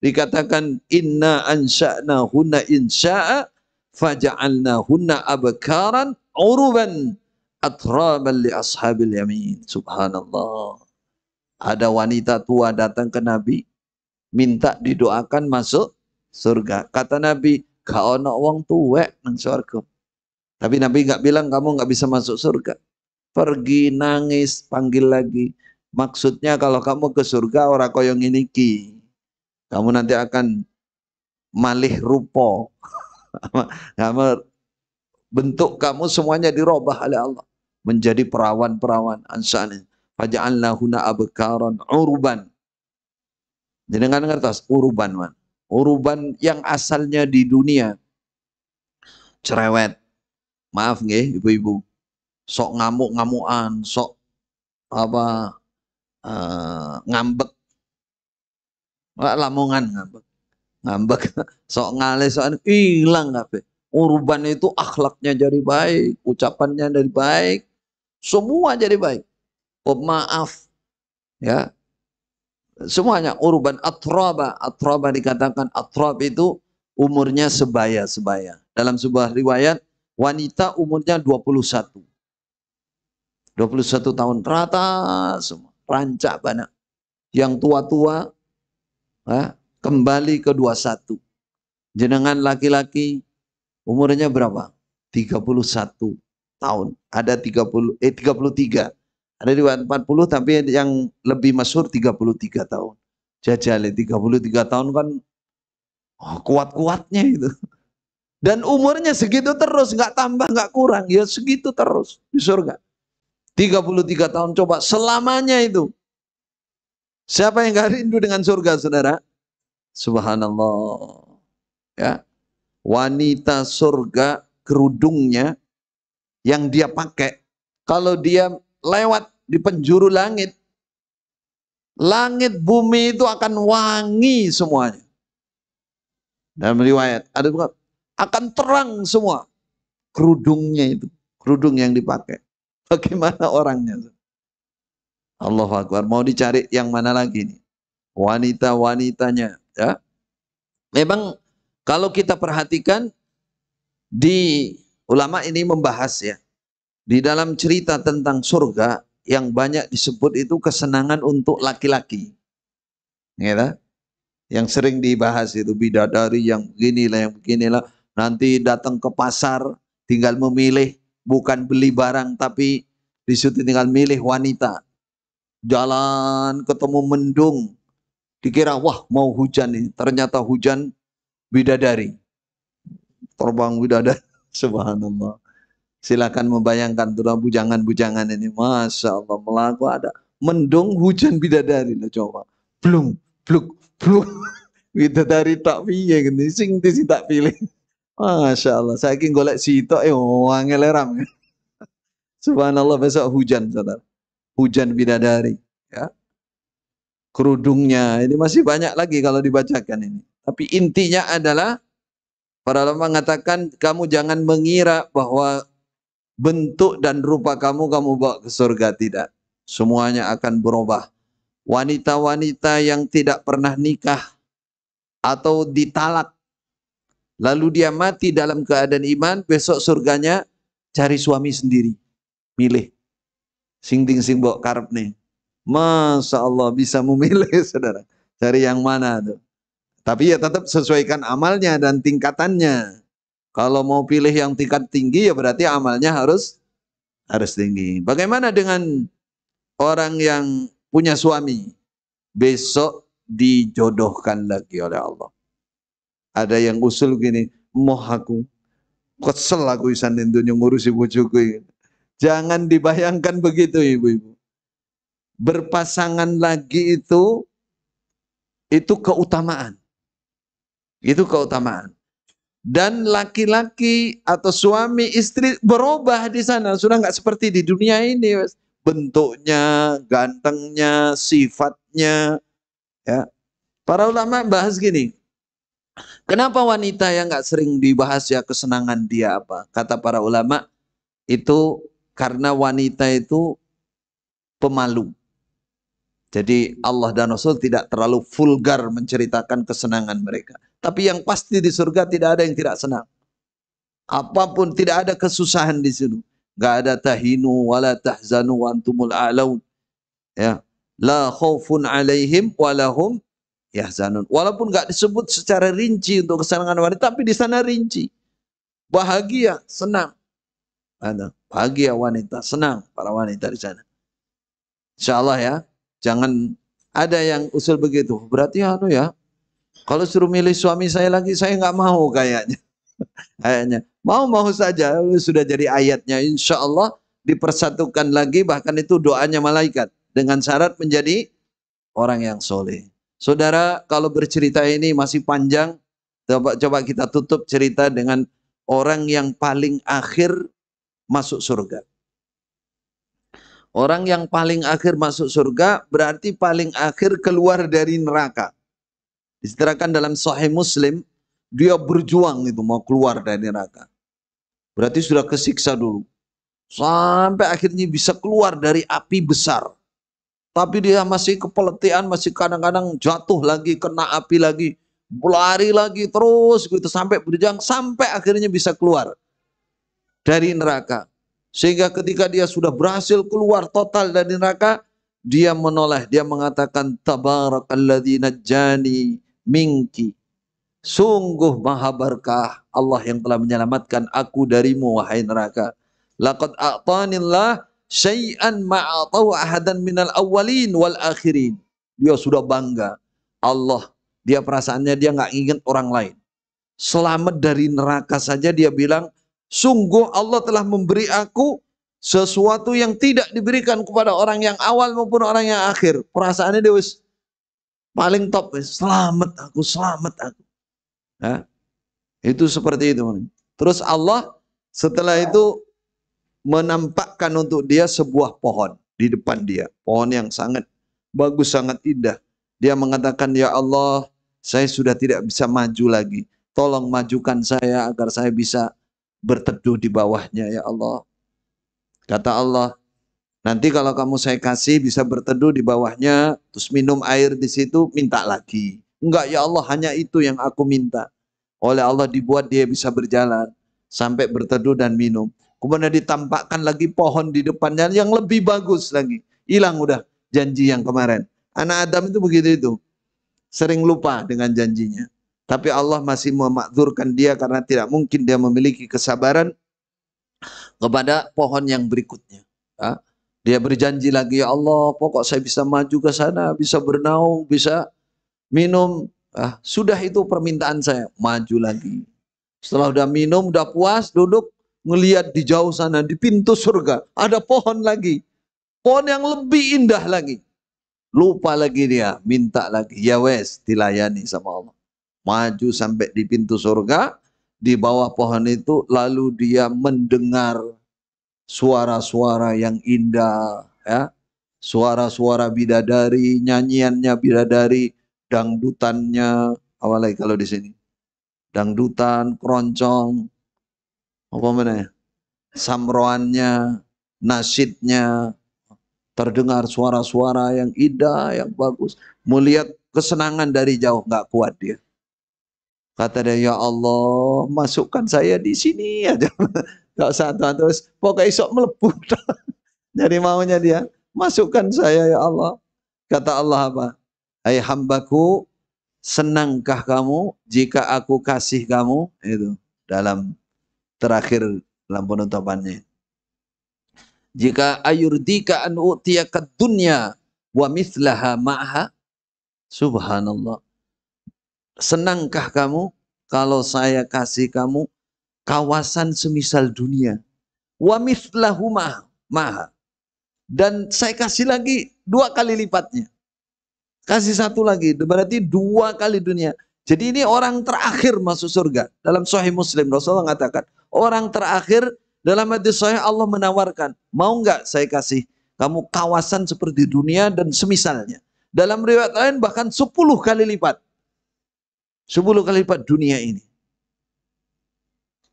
Dikatakan inna ansha'na hunna insha'a faja'alna hunna abkaran uruban atraban li ashabil yamin. Subhanallah. Ada wanita tua datang ke Nabi minta didoakan masuk surga. Kata Nabi, "Ka ono wong tuwek nang surga. Tapi Nabi nggak bilang kamu nggak bisa masuk surga. Pergi nangis, panggil lagi Maksudnya kalau kamu ke surga orang koyong ini ki. Kamu nanti akan malih rupo. kamu bentuk kamu semuanya dirubah oleh Allah menjadi perawan-perawan ansani. Faja'alnahuna abkaran urban. Jenengan ngertas uruban man. uruban yang asalnya di dunia cerewet. Maaf nggih ibu-ibu. Sok ngamuk-ngamukan, sok apa Eh, ngambek. ngambek. Lamongan ngambek. Ngambek. Sok ngale sok hilang kabeh. Urban itu akhlaknya jadi baik, ucapannya jadi baik, semua jadi baik. Pemaaf oh, ya. Semuanya urban atroba, atroba dikatakan atrob itu umurnya sebaya-sebaya. Dalam sebuah riwayat wanita umurnya 21. 21 tahun rata semua rancak banyak. Yang tua-tua eh, kembali ke 21. Jenengan laki-laki umurnya berapa? 31 tahun. Ada 30 eh 33. Ada di 40 tapi yang lebih masyhur 33 tahun. Jajale 33 tahun kan oh, kuat-kuatnya itu. Dan umurnya segitu terus, nggak tambah, nggak kurang. Ya segitu terus di surga. 33 tahun coba selamanya itu. Siapa yang gak rindu dengan surga, saudara? Subhanallah. Ya. Wanita surga kerudungnya yang dia pakai, kalau dia lewat di penjuru langit, langit bumi itu akan wangi semuanya. Dan riwayat ada akan terang semua kerudungnya itu, kerudung yang dipakai. Bagaimana orangnya? Allah Akbar. Mau dicari yang mana lagi nih? Wanita-wanitanya. Ya. Memang kalau kita perhatikan di ulama ini membahas ya. Di dalam cerita tentang surga yang banyak disebut itu kesenangan untuk laki-laki. Ya, ya. yang sering dibahas itu bidadari yang beginilah yang beginilah nanti datang ke pasar tinggal memilih bukan beli barang tapi di situ tinggal milih wanita. Jalan ketemu mendung, dikira wah mau hujan nih, ternyata hujan bidadari. Terbang bidadari, subhanallah. Silakan membayangkan tuh bujangan-bujangan ini, masya Allah melaku ada mendung hujan bidadari lah coba. Belum, bluk, bluk. Bidadari tak piye gini, sing tak pilih. Masya Allah. Saya ingin golek sitok, eh, wangi leram. Subhanallah besok hujan, saudara. Hujan bidadari. Ya. Kerudungnya, ini masih banyak lagi kalau dibacakan ini. Tapi intinya adalah para ulama mengatakan kamu jangan mengira bahwa bentuk dan rupa kamu kamu bawa ke surga tidak. Semuanya akan berubah. Wanita-wanita yang tidak pernah nikah atau ditalak Lalu dia mati dalam keadaan iman, besok surganya cari suami sendiri. Milih. singting ting sing karep nih. Masya Allah bisa memilih saudara. Cari yang mana tuh. Tapi ya tetap sesuaikan amalnya dan tingkatannya. Kalau mau pilih yang tingkat tinggi ya berarti amalnya harus harus tinggi. Bagaimana dengan orang yang punya suami besok dijodohkan lagi oleh Allah. Ada yang usul gini, moh aku. Kesel aku isan dunia ngurusi bujuku. Jangan dibayangkan begitu ibu-ibu. Berpasangan lagi itu, itu keutamaan. Itu keutamaan. Dan laki-laki atau suami istri berubah di sana. Sudah nggak seperti di dunia ini. bentuknya, gantengnya, sifatnya. Ya. Para ulama bahas gini, Kenapa wanita yang nggak sering dibahas ya kesenangan dia apa? Kata para ulama itu karena wanita itu pemalu. Jadi Allah dan Rasul tidak terlalu vulgar menceritakan kesenangan mereka. Tapi yang pasti di surga tidak ada yang tidak senang. Apapun tidak ada kesusahan di situ. Gak ada tahinu wala tahzanu antumul a'laun. Ya. La khawfun alaihim walahum yahzanun. Walaupun nggak disebut secara rinci untuk kesenangan wanita, tapi di sana rinci. Bahagia, senang. bahagia wanita, senang para wanita di sana. Insya Allah ya, jangan ada yang usul begitu. Berarti anu ya, kalau suruh milih suami saya lagi, saya nggak mau kayaknya. kayaknya mau mau saja sudah jadi ayatnya. Insya Allah dipersatukan lagi bahkan itu doanya malaikat dengan syarat menjadi orang yang soleh. Saudara, kalau bercerita ini masih panjang, coba, coba kita tutup cerita dengan orang yang paling akhir masuk surga. Orang yang paling akhir masuk surga berarti paling akhir keluar dari neraka. Diceritakan dalam Sahih Muslim, dia berjuang itu mau keluar dari neraka. Berarti sudah kesiksa dulu. Sampai akhirnya bisa keluar dari api besar. Tapi dia masih kepeletian, masih kadang-kadang jatuh lagi, kena api lagi. Lari lagi terus gitu sampai berjuang sampai akhirnya bisa keluar dari neraka. Sehingga ketika dia sudah berhasil keluar total dari neraka, dia menoleh, dia mengatakan tabarakalladzi najjani minki. Sungguh maha berkah Allah yang telah menyelamatkan aku darimu wahai neraka. Laqad a'tanillah syai'an ma'atau ahadan minal awalin wal akhirin. Dia sudah bangga. Allah, dia perasaannya dia nggak ingin orang lain. Selamat dari neraka saja dia bilang, sungguh Allah telah memberi aku sesuatu yang tidak diberikan kepada orang yang awal maupun orang yang akhir. Perasaannya dia was, paling top, selamat aku, selamat aku. Ya. Itu seperti itu. Terus Allah setelah itu menampakkan untuk dia sebuah pohon di depan dia. Pohon yang sangat bagus, sangat indah. Dia mengatakan, Ya Allah, saya sudah tidak bisa maju lagi. Tolong majukan saya agar saya bisa berteduh di bawahnya, Ya Allah. Kata Allah, nanti kalau kamu saya kasih bisa berteduh di bawahnya, terus minum air di situ, minta lagi. Enggak, Ya Allah, hanya itu yang aku minta. Oleh Allah dibuat dia bisa berjalan sampai berteduh dan minum. Kemudian ditampakkan lagi pohon di depannya yang lebih bagus lagi. Hilang udah janji yang kemarin. Anak Adam itu begitu itu. Sering lupa dengan janjinya. Tapi Allah masih memakzurkan dia karena tidak mungkin dia memiliki kesabaran kepada pohon yang berikutnya. Dia berjanji lagi, ya Allah pokok saya bisa maju ke sana, bisa bernaung, bisa minum. sudah itu permintaan saya, maju lagi. Setelah udah minum, udah puas, duduk, ngeliat di jauh sana, di pintu surga, ada pohon lagi. Pohon yang lebih indah lagi. Lupa lagi dia, minta lagi. Ya wes, dilayani sama Allah. Maju sampai di pintu surga, di bawah pohon itu, lalu dia mendengar suara-suara yang indah. ya Suara-suara bidadari, nyanyiannya bidadari, dangdutannya, awalnya kalau di sini. Dangdutan, keroncong, apa mana samroannya nasidnya terdengar suara-suara yang indah yang bagus melihat kesenangan dari jauh nggak kuat dia kata dia ya Allah masukkan saya di sini aja nggak satu terus pokoknya esok melepuh dari maunya dia masukkan saya ya Allah kata Allah apa Hai hambaku senangkah kamu jika aku kasih kamu itu dalam terakhir dalam penutupannya. Jika ayurdika an u'tiyaka dunya wa mislaha ma'ha. Subhanallah. Senangkah kamu kalau saya kasih kamu kawasan semisal dunia. Wa mislahu ma'ha. Dan saya kasih lagi dua kali lipatnya. Kasih satu lagi, berarti dua kali dunia. Jadi ini orang terakhir masuk surga. Dalam Sahih Muslim Rasulullah mengatakan, orang terakhir dalam hadis Sahih Allah menawarkan, mau nggak saya kasih kamu kawasan seperti dunia dan semisalnya. Dalam riwayat lain bahkan 10 kali lipat. 10 kali lipat dunia ini.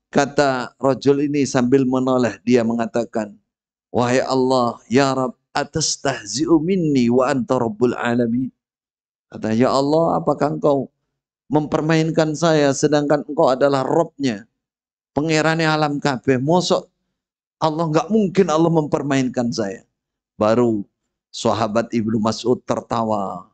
Kata rojul ini sambil menoleh dia mengatakan, Wahai Allah, Ya Rab, tahzi'u minni wa anta rabbul alami. Kata, Ya Allah, apakah engkau mempermainkan saya sedangkan engkau adalah robnya pangerannya alam kabeh mosok Allah nggak mungkin Allah mempermainkan saya baru sahabat Ibnu Mas'ud tertawa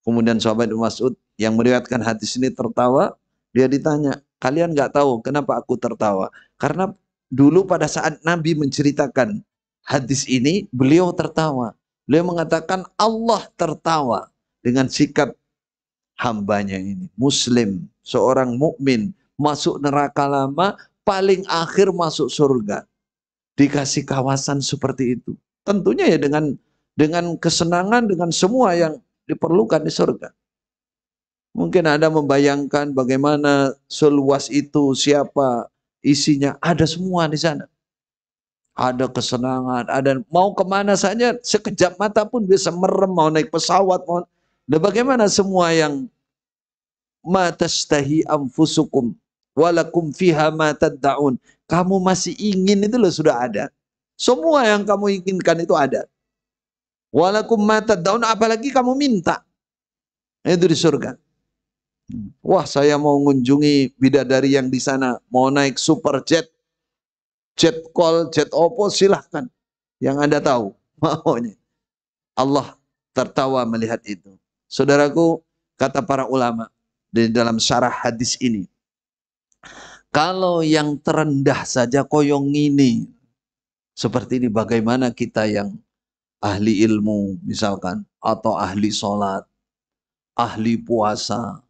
kemudian sahabat Ibnu Mas'ud yang meriwayatkan hadis ini tertawa dia ditanya kalian nggak tahu kenapa aku tertawa karena dulu pada saat Nabi menceritakan hadis ini beliau tertawa beliau mengatakan Allah tertawa dengan sikap hambanya ini. Muslim, seorang mukmin masuk neraka lama, paling akhir masuk surga. Dikasih kawasan seperti itu. Tentunya ya dengan dengan kesenangan, dengan semua yang diperlukan di surga. Mungkin ada membayangkan bagaimana seluas itu, siapa isinya, ada semua di sana. Ada kesenangan, ada mau kemana saja, sekejap mata pun bisa merem, mau naik pesawat, mau dan bagaimana semua yang ma tashtahi anfusukum walakum fiha ma tadda'un. Kamu masih ingin itu loh sudah ada. Semua yang kamu inginkan itu ada. Walakum ma tadda'un apalagi kamu minta. Itu di surga. Wah, saya mau mengunjungi bidadari yang di sana, mau naik super jet, jet call, jet opo silahkan. Yang Anda tahu maunya. Allah tertawa melihat itu. Saudaraku, kata para ulama di dalam syarah hadis ini, kalau yang terendah saja koyong ini, seperti ini bagaimana kita yang ahli ilmu misalkan, atau ahli sholat, ahli puasa,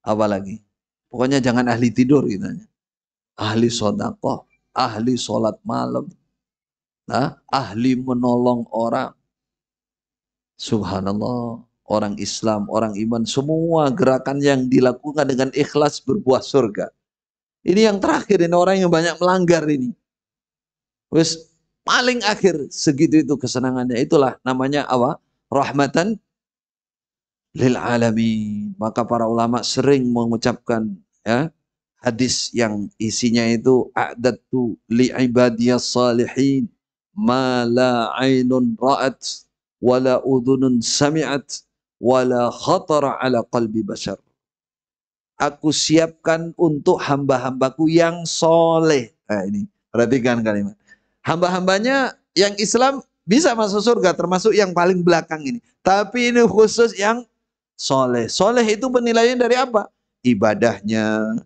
apalagi. Pokoknya jangan ahli tidur gitu. Ahli sodakoh, ahli sholat malam, nah, ahli menolong orang. Subhanallah orang Islam, orang iman, semua gerakan yang dilakukan dengan ikhlas berbuah surga. Ini yang terakhir ini orang yang banyak melanggar ini. Terus paling akhir segitu itu kesenangannya. Itulah namanya apa? Rahmatan lil alamin. Maka para ulama sering mengucapkan ya, hadis yang isinya itu a'dadtu li ibadiyas salihin ma la ainun ra'at wa udhunun sami'at wala khatara ala qalbi basar. Aku siapkan untuk hamba-hambaku yang soleh. Nah, ini perhatikan kalimat. Hamba-hambanya yang Islam bisa masuk surga termasuk yang paling belakang ini. Tapi ini khusus yang soleh. Soleh itu penilaian dari apa? Ibadahnya,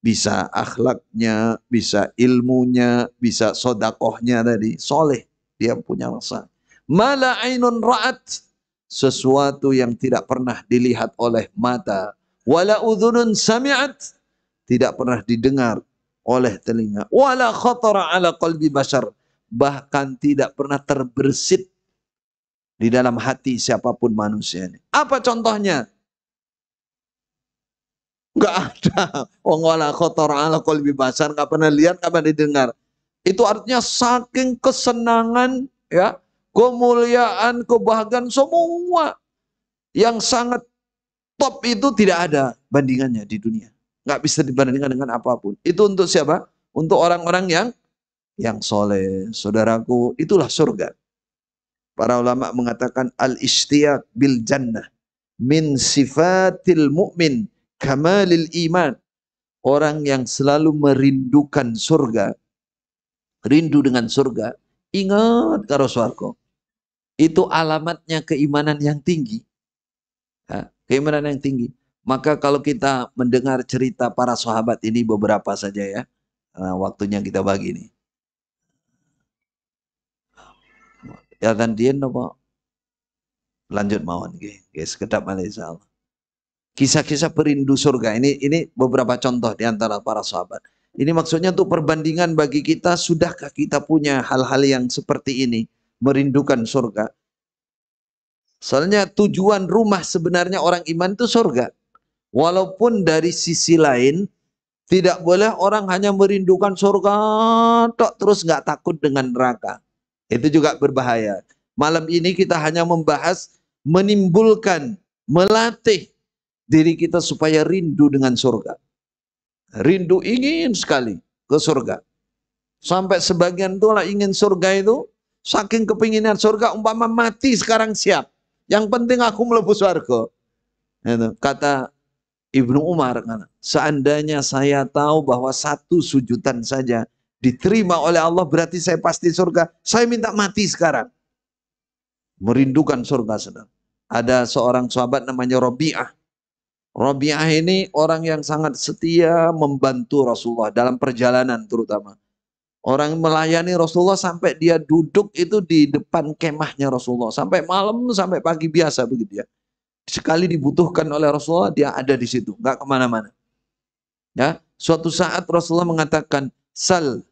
bisa akhlaknya, bisa ilmunya, bisa sodakohnya tadi. Soleh, dia punya rasa. Mala ainun ra'at sesuatu yang tidak pernah dilihat oleh mata wala udhunun sami'at tidak pernah didengar oleh telinga wala khatara ala qalbi bashar bahkan tidak pernah terbersit di dalam hati siapapun manusia ini apa contohnya Enggak ada. Wong wala kotor ala qalbi bashar enggak pernah lihat, enggak pernah didengar. Itu artinya saking kesenangan ya kemuliaan, kebahagiaan semua yang sangat top itu tidak ada bandingannya di dunia. Nggak bisa dibandingkan dengan apapun. Itu untuk siapa? Untuk orang-orang yang yang soleh, saudaraku, itulah surga. Para ulama mengatakan al istiak bil jannah min sifatil mu'min kamalil iman. Orang yang selalu merindukan surga, rindu dengan surga, ingat karo swarga itu alamatnya keimanan yang tinggi. Keimanan yang tinggi. Maka kalau kita mendengar cerita para sahabat ini beberapa saja ya. Nah, waktunya kita bagi ini. Ya kan dia nopo lanjut mawon guys kedap Allah. Kisah-kisah perindu surga ini ini beberapa contoh di antara para sahabat. Ini maksudnya untuk perbandingan bagi kita sudahkah kita punya hal-hal yang seperti ini? merindukan surga. Soalnya tujuan rumah sebenarnya orang iman itu surga. Walaupun dari sisi lain tidak boleh orang hanya merindukan surga tok terus nggak takut dengan neraka. Itu juga berbahaya. Malam ini kita hanya membahas menimbulkan, melatih diri kita supaya rindu dengan surga. Rindu ingin sekali ke surga. Sampai sebagian itulah ingin surga itu Saking kepinginan surga, umpama mati sekarang siap. Yang penting aku melebus warga. Kata Ibnu Umar, seandainya saya tahu bahwa satu sujudan saja diterima oleh Allah, berarti saya pasti surga. Saya minta mati sekarang. Merindukan surga, sedang Ada seorang sahabat namanya Robi'ah. Robi'ah ini orang yang sangat setia membantu Rasulullah dalam perjalanan terutama. Orang melayani Rasulullah sampai dia duduk itu di depan kemahnya Rasulullah. Sampai malam, sampai pagi biasa begitu ya. Sekali dibutuhkan oleh Rasulullah, dia ada di situ. Nggak kemana-mana. Ya, Suatu saat Rasulullah mengatakan, Sal,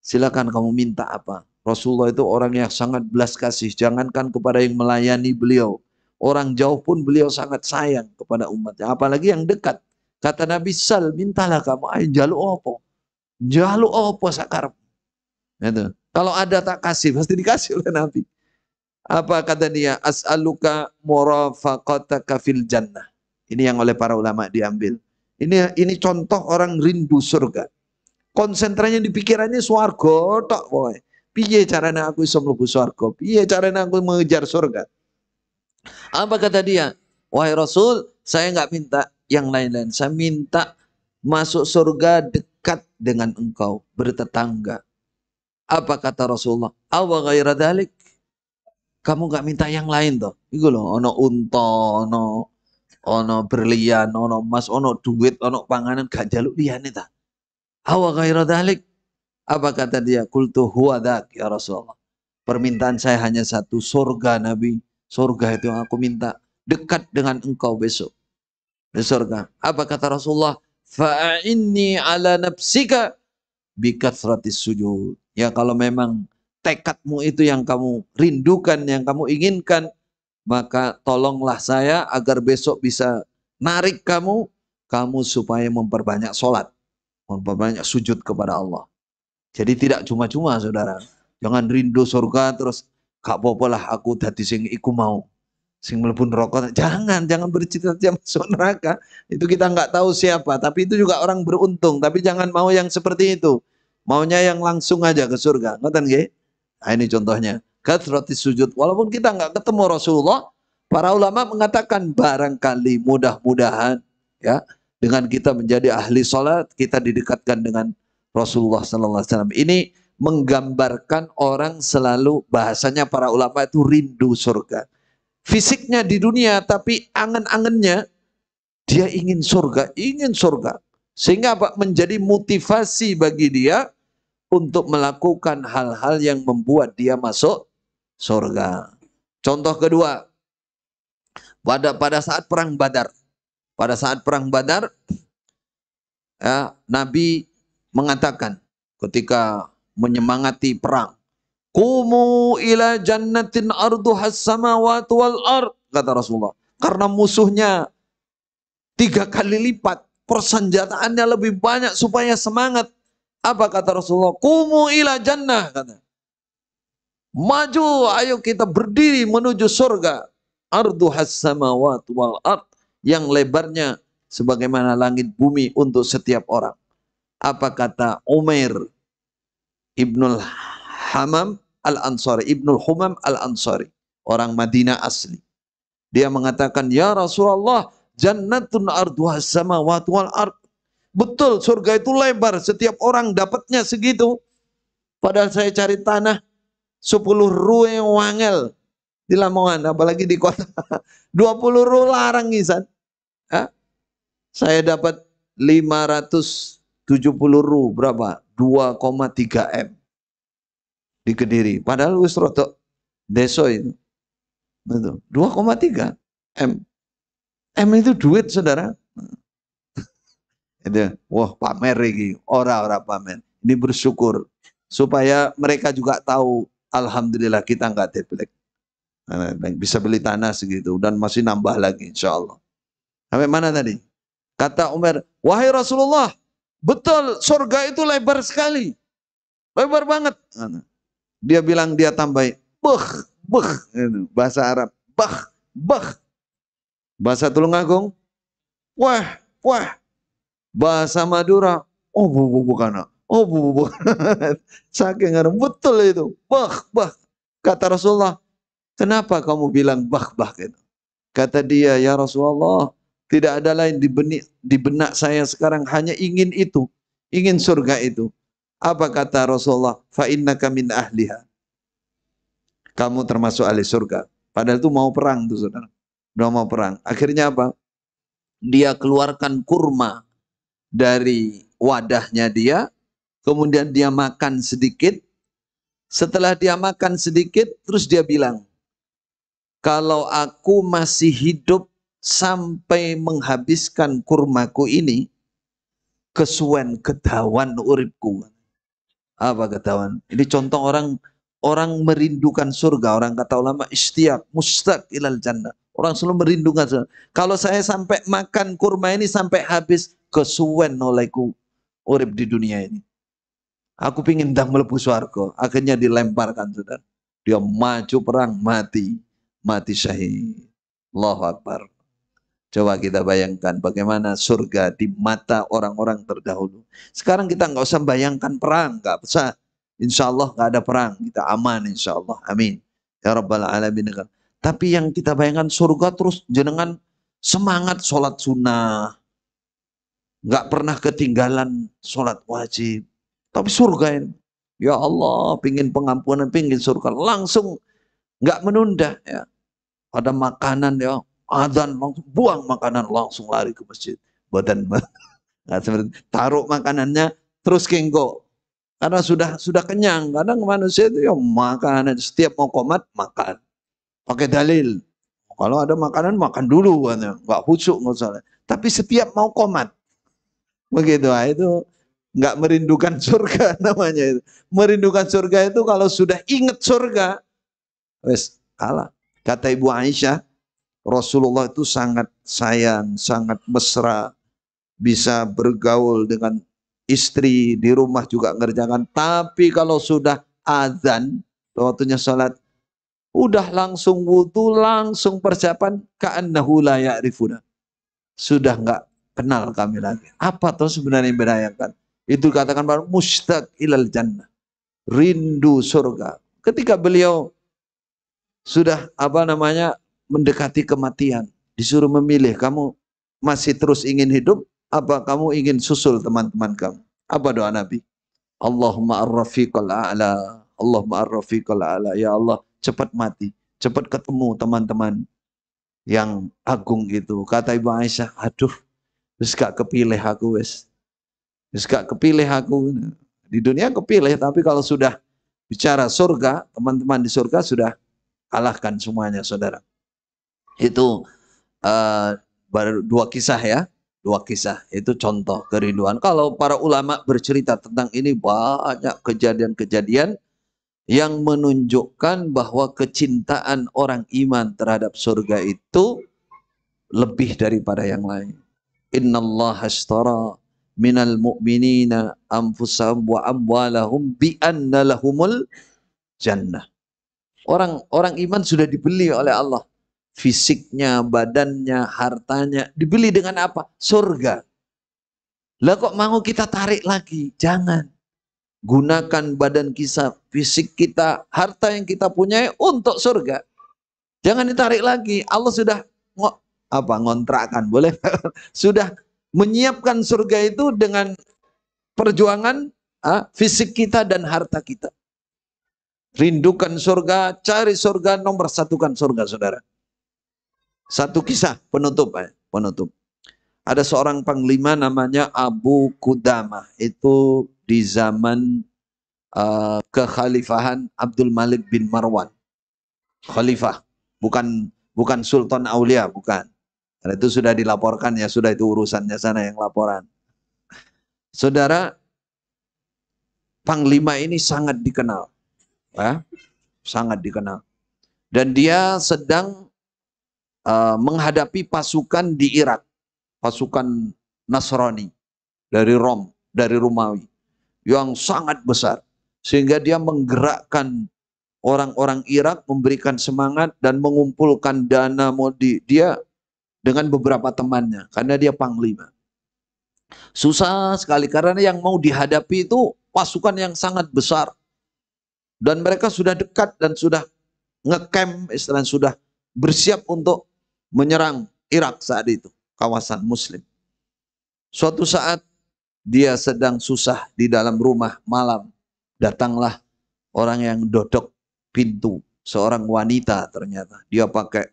silakan kamu minta apa. Rasulullah itu orang yang sangat belas kasih. Jangankan kepada yang melayani beliau. Orang jauh pun beliau sangat sayang kepada umatnya. Apalagi yang dekat. Kata Nabi, Sal, mintalah kamu. Ayo, jaluk apa? Jalu opo oh, sakar. Gitu. Kalau ada tak kasih, pasti dikasih oleh Nabi. Apa kata dia? As'aluka murafaqataka fil jannah. Ini yang oleh para ulama diambil. Ini ini contoh orang rindu surga. Konsentrasinya, di pikirannya swarga tok boy. Piye caranya aku iso mlebu Piye caranya aku mengejar surga? Apa kata dia? Wahai Rasul, saya nggak minta yang lain-lain. Saya minta masuk surga dekat dekat dengan engkau, bertetangga. Apa kata Rasulullah? Awa gaira dalik. Kamu gak minta yang lain toh. Iku loh, ono unta, ono ono berlian, ono emas, ono duit, ono panganan gak jaluk nih ta. Awa gaira dalik. Apa kata dia? Kultu huwa dak ya Rasulullah. Permintaan saya hanya satu, surga Nabi. Surga itu yang aku minta. Dekat dengan engkau besok. Di surga. Apa kata Rasulullah? fa'inni ala nafsika bikathratis sujud. Ya kalau memang tekadmu itu yang kamu rindukan, yang kamu inginkan, maka tolonglah saya agar besok bisa narik kamu, kamu supaya memperbanyak sholat, memperbanyak sujud kepada Allah. Jadi tidak cuma-cuma saudara. Jangan rindu surga terus gak apa-apa lah aku dati sing iku mau sing pun rokok, Jangan, jangan bercita-cita masuk neraka. Itu kita nggak tahu siapa, tapi itu juga orang beruntung, tapi jangan mau yang seperti itu. Maunya yang langsung aja ke surga. ngerti nggih? Nah, ini contohnya. Kathrati sujud. Walaupun kita nggak ketemu Rasulullah, para ulama mengatakan barangkali mudah-mudahan ya dengan kita menjadi ahli sholat kita didekatkan dengan Rasulullah sallallahu alaihi wasallam. Ini menggambarkan orang selalu bahasanya para ulama itu rindu surga fisiknya di dunia tapi angan-angannya dia ingin surga, ingin surga. Sehingga apa? Menjadi motivasi bagi dia untuk melakukan hal-hal yang membuat dia masuk surga. Contoh kedua, pada pada saat perang Badar. Pada saat perang Badar, ya, Nabi mengatakan ketika menyemangati perang, Kumu ila jannatin arduhas samawati wal ard kata Rasulullah. Karena musuhnya tiga kali lipat persenjataannya lebih banyak supaya semangat. Apa kata Rasulullah? Kumu ila jannah kata. Maju ayo kita berdiri menuju surga. Arduhas samawati wal ard yang lebarnya sebagaimana langit bumi untuk setiap orang. Apa kata Umair Ibnul Hamam Al-Ansari, ibnul Humam Al-Ansari, orang Madinah asli. Dia mengatakan, "Ya Rasulullah, jannatun arduha sama wal ard." Betul, surga itu lebar, setiap orang dapatnya segitu. Padahal saya cari tanah 10 ruwe wangel di Lamongan, apalagi di kota. 20 puluh larang Isan. Saya dapat lima ratus tujuh puluh ru berapa? 2,3 M di Kediri. Padahal wis rotok deso itu. Betul. 2,3 M. M itu duit, Saudara. ada wah pamer orang orang Pak pamer. Ini bersyukur supaya mereka juga tahu alhamdulillah kita nggak teplek. Nah, nah, bisa beli tanah segitu dan masih nambah lagi insya Allah. Sampai mana tadi? Kata Umar, wahai Rasulullah, betul surga itu lebar sekali. Lebar banget. Nah, dia bilang dia tambahin beh beh gitu. bahasa Arab bah bah bahasa Tulungagung wah wah bahasa Madura oh bu bu bukan oh bu bu saking ngarep betul itu bah bah kata Rasulullah kenapa kamu bilang bah bah gitu kata dia ya Rasulullah tidak ada lain di di benak saya sekarang hanya ingin itu ingin surga itu apa kata Rasulullah? Fa innaka min ahliha. Kamu termasuk ahli surga. Padahal itu mau perang tuh saudara. Udah mau perang. Akhirnya apa? Dia keluarkan kurma dari wadahnya dia. Kemudian dia makan sedikit. Setelah dia makan sedikit, terus dia bilang, kalau aku masih hidup sampai menghabiskan kurmaku ini, kesuwen kedawan uripku. Apa ketahuan? Ini contoh orang orang merindukan surga. Orang kata ulama istiak, mustaq ilal jannah. Orang selalu merindukan surga. Kalau saya sampai makan kurma ini sampai habis, kesuwen olehku urip di dunia ini. Aku pingin dah melebu suarga. Akhirnya dilemparkan, saudara. Dia maju perang, mati. Mati syahid. Allahu Akbar. Coba kita bayangkan bagaimana surga di mata orang-orang terdahulu. Sekarang kita nggak usah bayangkan perang, nggak usah. Insya Allah nggak ada perang, kita aman insya Allah. Amin. Ya Rabbal Alamin. Tapi yang kita bayangkan surga terus jenengan semangat sholat sunnah. Nggak pernah ketinggalan sholat wajib. Tapi surga ini. Ya Allah, pingin pengampunan, pingin surga. Langsung nggak menunda. Ya. Ada makanan ya, Adzan langsung buang makanan langsung lari ke masjid. badan taruh makanannya terus kenggo. Karena sudah sudah kenyang. Kadang manusia itu ya makan setiap mau komat makan. Pakai dalil. Kalau ada makanan makan dulu nggak Enggak nggak Tapi setiap mau komat. Begitu ah, itu nggak merindukan surga namanya itu. Merindukan surga itu kalau sudah ingat surga, wes kalah. Kata Ibu Aisyah, Rasulullah itu sangat sayang, sangat mesra, bisa bergaul dengan istri di rumah juga ngerjakan. Tapi kalau sudah azan, waktunya sholat, udah langsung wudhu, langsung persiapan ka'annahu la ya'rifuna. Sudah nggak kenal kami lagi. Apa tuh sebenarnya yang berayakan? Itu katakan mustaq ilal jannah. Rindu surga. Ketika beliau sudah apa namanya mendekati kematian. Disuruh memilih, kamu masih terus ingin hidup apa kamu ingin susul teman-teman kamu? Apa doa Nabi? Allahumma ar-rafiqal a'la. Allahumma ar-rafiqal a'la. Ya Allah, cepat mati. Cepat ketemu teman-teman yang agung itu. Kata Ibu Aisyah, aduh, wis gak kepilih aku wis. Wis gak kepilih aku. Di dunia kepilih, tapi kalau sudah bicara surga, teman-teman di surga sudah kalahkan semuanya saudara. Itu uh, dua kisah ya, dua kisah itu contoh kerinduan. Kalau para ulama bercerita tentang ini banyak kejadian-kejadian yang menunjukkan bahwa kecintaan orang iman terhadap surga itu lebih daripada yang lain. Innallaha astara minal mu'minina anfusahum wa amwalahum bi anna lahumul jannah. Orang orang iman sudah dibeli oleh Allah fisiknya, badannya, hartanya. Dibeli dengan apa? Surga. Lah kok mau kita tarik lagi? Jangan. Gunakan badan kita, fisik kita, harta yang kita punya untuk surga. Jangan ditarik lagi. Allah sudah ng apa ngontrakan, boleh? sudah menyiapkan surga itu dengan perjuangan ah, fisik kita dan harta kita. Rindukan surga, cari surga, nomor satukan surga saudara. Satu kisah penutup, eh, penutup. Ada seorang panglima namanya Abu Kudama. Itu di zaman uh, kekhalifahan Abdul Malik bin Marwan. Khalifah, bukan bukan Sultan Aulia, bukan. Karena itu sudah dilaporkan ya, sudah itu urusannya sana yang laporan. Saudara, Panglima ini sangat dikenal. Ya, sangat dikenal. Dan dia sedang Eh, menghadapi pasukan di Irak, pasukan Nasrani dari Rom, dari Romawi yang sangat besar sehingga dia menggerakkan orang-orang Irak memberikan semangat dan mengumpulkan dana modi dia dengan beberapa temannya karena dia panglima. Susah sekali karena yang mau dihadapi itu pasukan yang sangat besar dan mereka sudah dekat dan sudah ngekem istilahnya sudah bersiap untuk menyerang Irak saat itu, kawasan muslim. Suatu saat dia sedang susah di dalam rumah malam, datanglah orang yang dodok pintu, seorang wanita ternyata. Dia pakai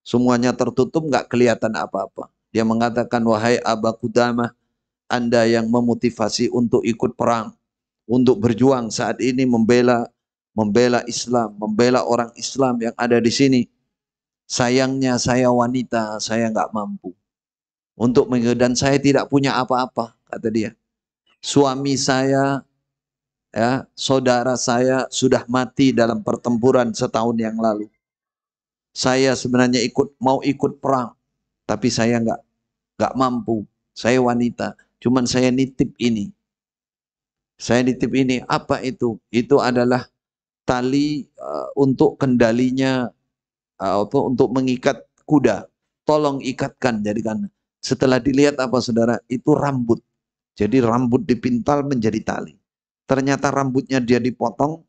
semuanya tertutup, nggak kelihatan apa-apa. Dia mengatakan, wahai Aba Kudama, Anda yang memotivasi untuk ikut perang, untuk berjuang saat ini membela membela Islam, membela orang Islam yang ada di sini. Sayangnya saya wanita, saya nggak mampu. Untuk dan saya tidak punya apa-apa, kata dia. Suami saya, ya, saudara saya sudah mati dalam pertempuran setahun yang lalu. Saya sebenarnya ikut mau ikut perang, tapi saya nggak nggak mampu. Saya wanita, cuman saya nitip ini. Saya nitip ini apa itu? Itu adalah tali uh, untuk kendalinya Ah, apa untuk mengikat kuda. Tolong ikatkan jadikan. Setelah dilihat apa saudara, itu rambut. Jadi rambut dipintal menjadi tali. Ternyata rambutnya dia dipotong,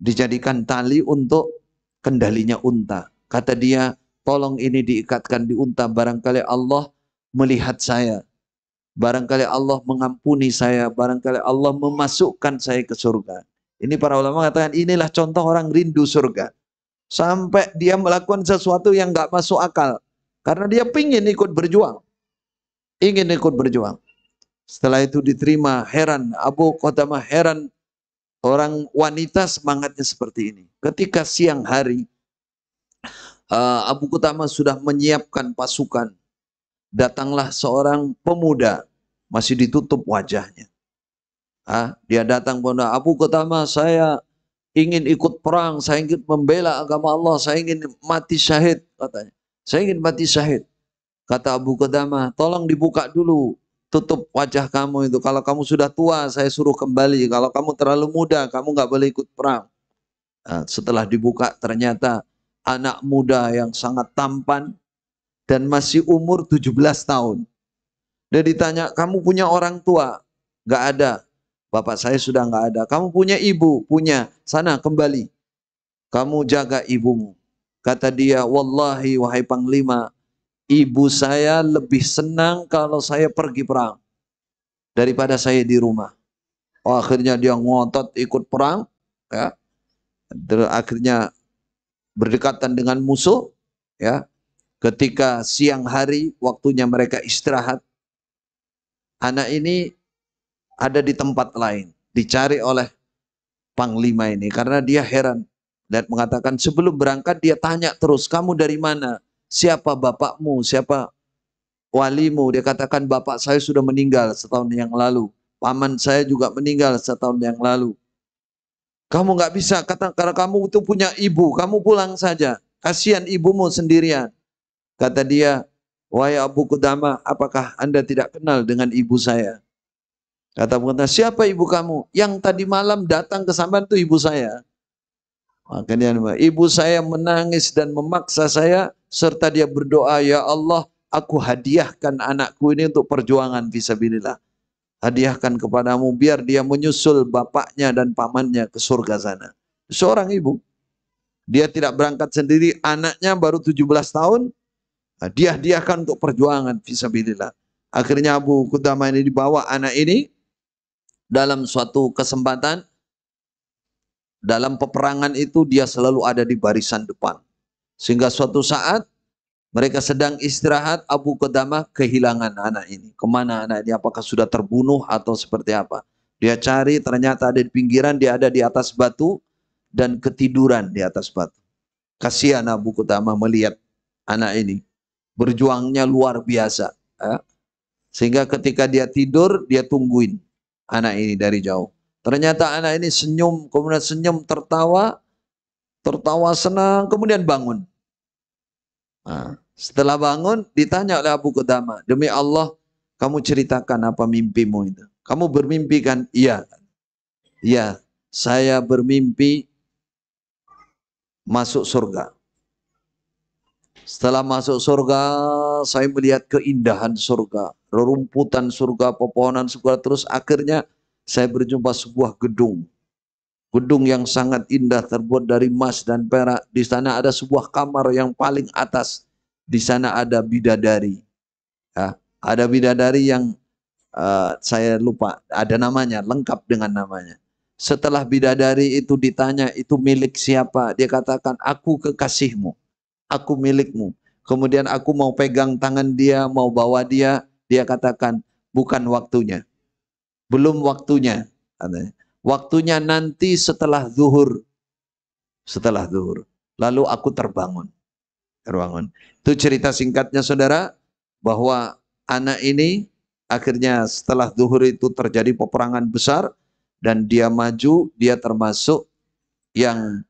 dijadikan tali untuk kendalinya unta. Kata dia, tolong ini diikatkan di unta. Barangkali Allah melihat saya. Barangkali Allah mengampuni saya. Barangkali Allah memasukkan saya ke surga. Ini para ulama mengatakan inilah contoh orang rindu surga. Sampai dia melakukan sesuatu yang nggak masuk akal. Karena dia pingin ikut berjuang. Ingin ikut berjuang. Setelah itu diterima heran. Abu Qatama heran. Orang wanita semangatnya seperti ini. Ketika siang hari. Uh, Abu Qatama sudah menyiapkan pasukan. Datanglah seorang pemuda. Masih ditutup wajahnya. Ah, dia datang pada Abu Qatama saya ingin ikut perang, saya ingin membela agama Allah, saya ingin mati syahid katanya. Saya ingin mati syahid. Kata Abu Qadamah, tolong dibuka dulu tutup wajah kamu itu. Kalau kamu sudah tua, saya suruh kembali. Kalau kamu terlalu muda, kamu nggak boleh ikut perang. Nah, setelah dibuka, ternyata anak muda yang sangat tampan dan masih umur 17 tahun. Dia ditanya, kamu punya orang tua? Nggak ada. Bapak saya sudah nggak ada. Kamu punya ibu? Punya. Sana kembali. Kamu jaga ibumu. Kata dia, Wallahi wahai panglima, ibu saya lebih senang kalau saya pergi perang daripada saya di rumah. Oh, akhirnya dia ngotot ikut perang, ya. Akhirnya berdekatan dengan musuh, ya. Ketika siang hari waktunya mereka istirahat, anak ini ada di tempat lain. Dicari oleh panglima ini karena dia heran. Dan mengatakan sebelum berangkat dia tanya terus, kamu dari mana? Siapa bapakmu? Siapa walimu? Dia katakan bapak saya sudah meninggal setahun yang lalu. Paman saya juga meninggal setahun yang lalu. Kamu nggak bisa, kata karena kamu itu punya ibu, kamu pulang saja. Kasihan ibumu sendirian. Kata dia, Wahai Abu Kudama, apakah anda tidak kenal dengan ibu saya? Kata pengantin, siapa ibu kamu? Yang tadi malam datang ke sampan itu ibu saya. Maka dia, ibu saya menangis dan memaksa saya serta dia berdoa, ya Allah, aku hadiahkan anakku ini untuk perjuangan visabilillah. Hadiahkan kepadamu biar dia menyusul bapaknya dan pamannya ke surga sana. Seorang ibu. Dia tidak berangkat sendiri, anaknya baru 17 tahun, dia hadiahkan untuk perjuangan visabilillah. Akhirnya Abu Kudama ini dibawa anak ini dalam suatu kesempatan, dalam peperangan itu dia selalu ada di barisan depan. Sehingga suatu saat mereka sedang istirahat, Abu Qadamah kehilangan anak ini. Kemana anak ini? Apakah sudah terbunuh atau seperti apa? Dia cari, ternyata ada di pinggiran, dia ada di atas batu dan ketiduran di atas batu. Kasihan Abu Qadamah melihat anak ini. Berjuangnya luar biasa. Ya. Sehingga ketika dia tidur, dia tungguin anak ini dari jauh. Ternyata anak ini senyum, kemudian senyum tertawa, tertawa senang, kemudian bangun. Nah, setelah bangun, ditanya oleh Abu Qudama, demi Allah, kamu ceritakan apa mimpimu itu. Kamu bermimpikan, Iya. Iya, saya bermimpi masuk surga. Setelah masuk surga, saya melihat keindahan surga, rerumputan surga, pepohonan surga. Terus akhirnya saya berjumpa sebuah gedung. Gedung yang sangat indah terbuat dari emas dan perak. Di sana ada sebuah kamar yang paling atas. Di sana ada bidadari. Ya, ada bidadari yang uh, saya lupa. Ada namanya, lengkap dengan namanya. Setelah bidadari itu ditanya, itu milik siapa? Dia katakan, aku kekasihmu aku milikmu. Kemudian aku mau pegang tangan dia, mau bawa dia, dia katakan bukan waktunya. Belum waktunya. Waktunya nanti setelah zuhur. Setelah zuhur. Lalu aku terbangun. Terbangun. Itu cerita singkatnya saudara, bahwa anak ini akhirnya setelah zuhur itu terjadi peperangan besar, dan dia maju, dia termasuk yang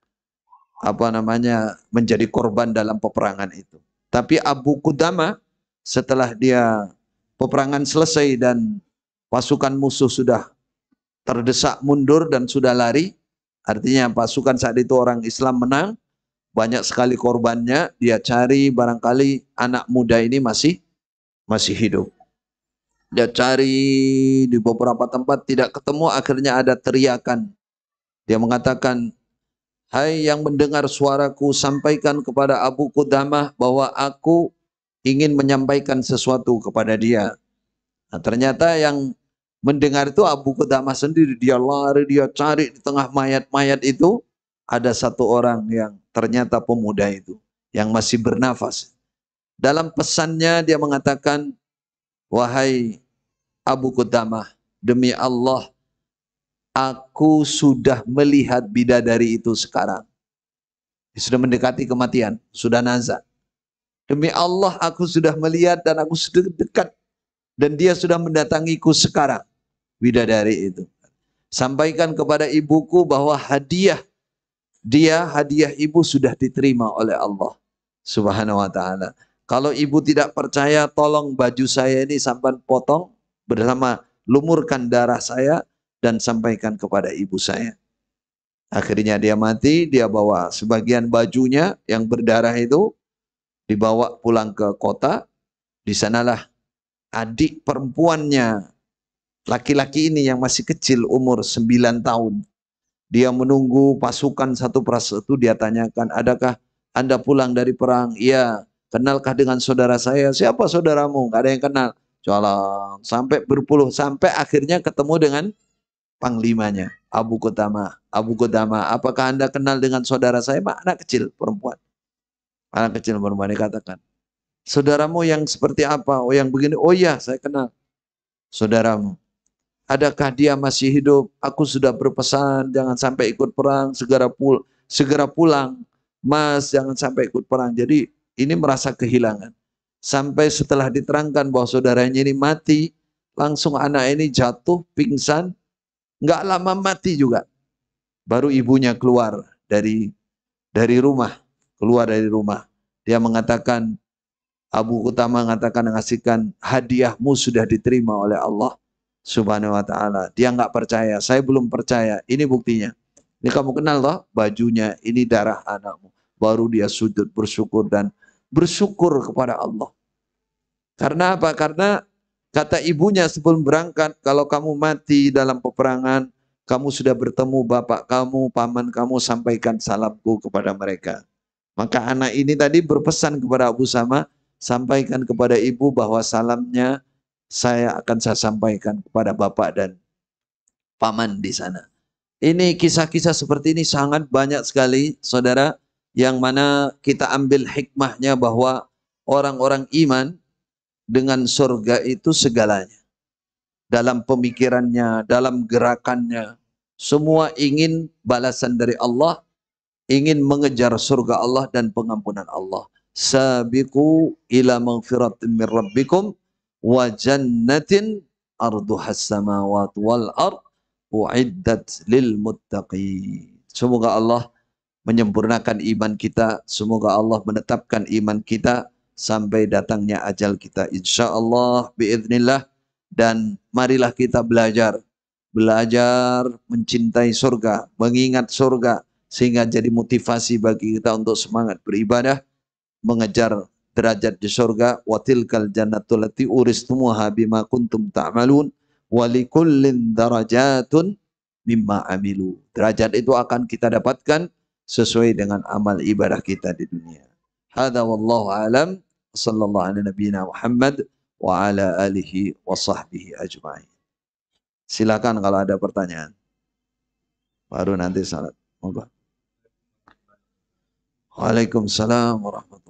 apa namanya menjadi korban dalam peperangan itu. Tapi Abu Kudama setelah dia peperangan selesai dan pasukan musuh sudah terdesak mundur dan sudah lari, artinya pasukan saat itu orang Islam menang, banyak sekali korbannya, dia cari barangkali anak muda ini masih masih hidup. Dia cari di beberapa tempat tidak ketemu, akhirnya ada teriakan. Dia mengatakan, Hai yang mendengar suaraku, sampaikan kepada Abu Kudamah bahwa aku ingin menyampaikan sesuatu kepada dia. Nah, ternyata yang mendengar itu Abu Kudamah sendiri. Dia lari, dia cari di tengah mayat-mayat itu. Ada satu orang yang ternyata pemuda itu. Yang masih bernafas. Dalam pesannya dia mengatakan, Wahai Abu Kudamah, demi Allah, Aku sudah melihat bidadari itu sekarang. Dia sudah mendekati kematian, sudah nazak. Demi Allah aku sudah melihat dan aku sudah dekat. Dan dia sudah mendatangiku sekarang. Bidadari itu. Sampaikan kepada ibuku bahwa hadiah dia hadiah ibu sudah diterima oleh Allah Subhanahu wa taala. Kalau ibu tidak percaya tolong baju saya ini sampai potong bersama lumurkan darah saya dan sampaikan kepada ibu saya. Akhirnya dia mati, dia bawa sebagian bajunya yang berdarah itu dibawa pulang ke kota. Di sanalah adik perempuannya, laki-laki ini yang masih kecil umur 9 tahun. Dia menunggu pasukan satu persatu, dia tanyakan, adakah anda pulang dari perang? Iya, kenalkah dengan saudara saya? Siapa saudaramu? Gak ada yang kenal. Jalan sampai berpuluh, sampai akhirnya ketemu dengan panglimanya, Abu Kutama. Abu Kutama, apakah Anda kenal dengan saudara saya? Pak? anak kecil perempuan. Anak kecil perempuan dikatakan. Saudaramu yang seperti apa? Oh yang begini. Oh iya, saya kenal. Saudaramu. Adakah dia masih hidup? Aku sudah berpesan jangan sampai ikut perang, segera pul segera pulang. Mas, jangan sampai ikut perang. Jadi ini merasa kehilangan. Sampai setelah diterangkan bahwa saudaranya ini mati, langsung anak ini jatuh pingsan Nggak lama mati juga. Baru ibunya keluar dari dari rumah. Keluar dari rumah. Dia mengatakan, Abu Utama mengatakan ngasihkan hadiahmu sudah diterima oleh Allah subhanahu wa ta'ala. Dia nggak percaya, saya belum percaya. Ini buktinya. Ini kamu kenal loh bajunya, ini darah anakmu. Baru dia sujud bersyukur dan bersyukur kepada Allah. Karena apa? Karena Kata ibunya sebelum berangkat, kalau kamu mati dalam peperangan, kamu sudah bertemu bapak kamu, paman kamu, sampaikan salamku kepada mereka. Maka anak ini tadi berpesan kepada Abu Sama, sampaikan kepada ibu bahwa salamnya saya akan saya sampaikan kepada bapak dan paman di sana. Ini kisah-kisah seperti ini sangat banyak sekali saudara yang mana kita ambil hikmahnya bahwa orang-orang iman dengan surga itu segalanya. Dalam pemikirannya, dalam gerakannya, semua ingin balasan dari Allah, ingin mengejar surga Allah dan pengampunan Allah. Sabiqu ila maghfiratin min rabbikum wa jannatin arduhas samawati wal ard uiddat lil muttaqin. Semoga Allah menyempurnakan iman kita, semoga Allah menetapkan iman kita sampai datangnya ajal kita. Insya Allah, biiznillah. Dan marilah kita belajar. Belajar mencintai surga, mengingat surga. Sehingga jadi motivasi bagi kita untuk semangat beribadah. Mengejar derajat di surga. Watilkal jannatu lati uristumuha bima kuntum ta'malun. Walikullin darajatun mimma amilu. Derajat itu akan kita dapatkan sesuai dengan amal ibadah kita di dunia. Hada wallahu alam sallallahu ala nabiyina Muhammad wa ala alihi wa sahbihi Silakan kalau ada pertanyaan. Baru nanti salat. Waalaikumsalam warahmatullahi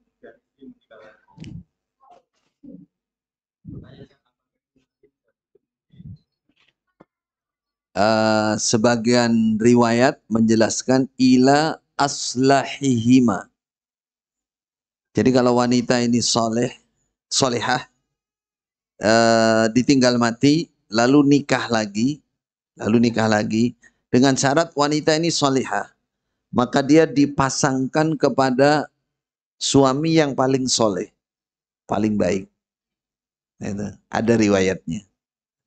Uh, sebagian riwayat menjelaskan ila aslahihima. Jadi kalau wanita ini soleh, solehah, uh, ditinggal mati, lalu nikah lagi, lalu nikah lagi, dengan syarat wanita ini solehah, maka dia dipasangkan kepada suami yang paling soleh, paling baik. Itu. Ada riwayatnya.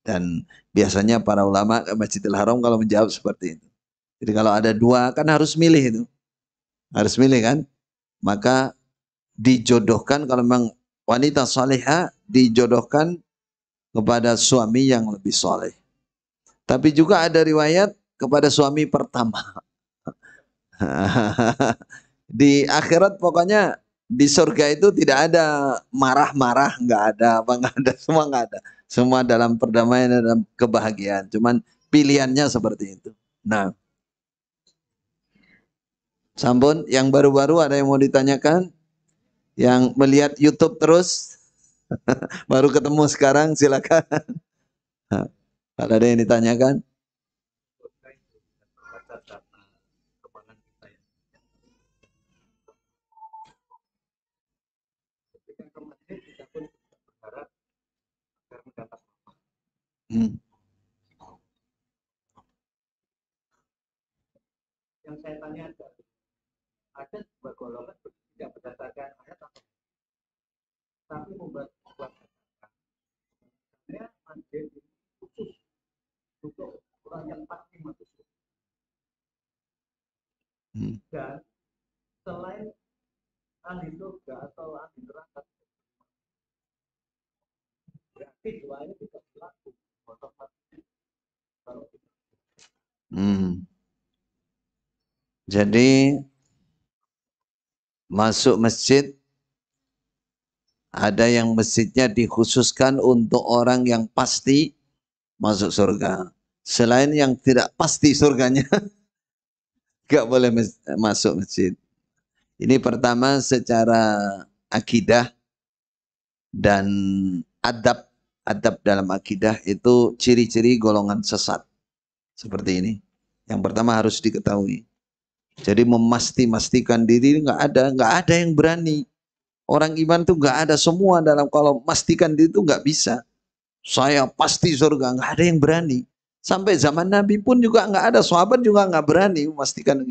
Dan biasanya para ulama Masjidil Haram kalau menjawab seperti itu. Jadi kalau ada dua kan harus milih itu. Harus milih kan. Maka dijodohkan kalau memang wanita saleha dijodohkan kepada suami yang lebih soleh. Tapi juga ada riwayat kepada suami pertama. Di akhirat pokoknya di surga itu tidak ada marah-marah, nggak ada apa nggak ada semua nggak ada. Semua dalam perdamaian dalam kebahagiaan. Cuman pilihannya seperti itu. Nah, Sampun, yang baru-baru ada yang mau ditanyakan? Yang melihat YouTube terus, baru ketemu sekarang silakan. Kalau ada yang ditanyakan. Hmm. Yang saya tanya ada dua golongan tidak berdasarkan ayat tapi membuat buat saya masjid khusus untuk orang yang pasti masuk hmm. dan selain ahli surga atau ahli neraka berarti dua ini tidak Hmm. Jadi masuk masjid ada yang masjidnya dikhususkan untuk orang yang pasti masuk surga. Selain yang tidak pasti surganya, gak boleh masuk masjid. Ini pertama secara akidah dan adab adab dalam akidah itu ciri-ciri golongan sesat. Seperti ini. Yang pertama harus diketahui. Jadi memasti-mastikan diri nggak ada, nggak ada yang berani. Orang iman tuh nggak ada semua dalam kalau memastikan diri itu nggak bisa. Saya pasti surga, nggak ada yang berani. Sampai zaman Nabi pun juga nggak ada, sahabat juga nggak berani memastikan.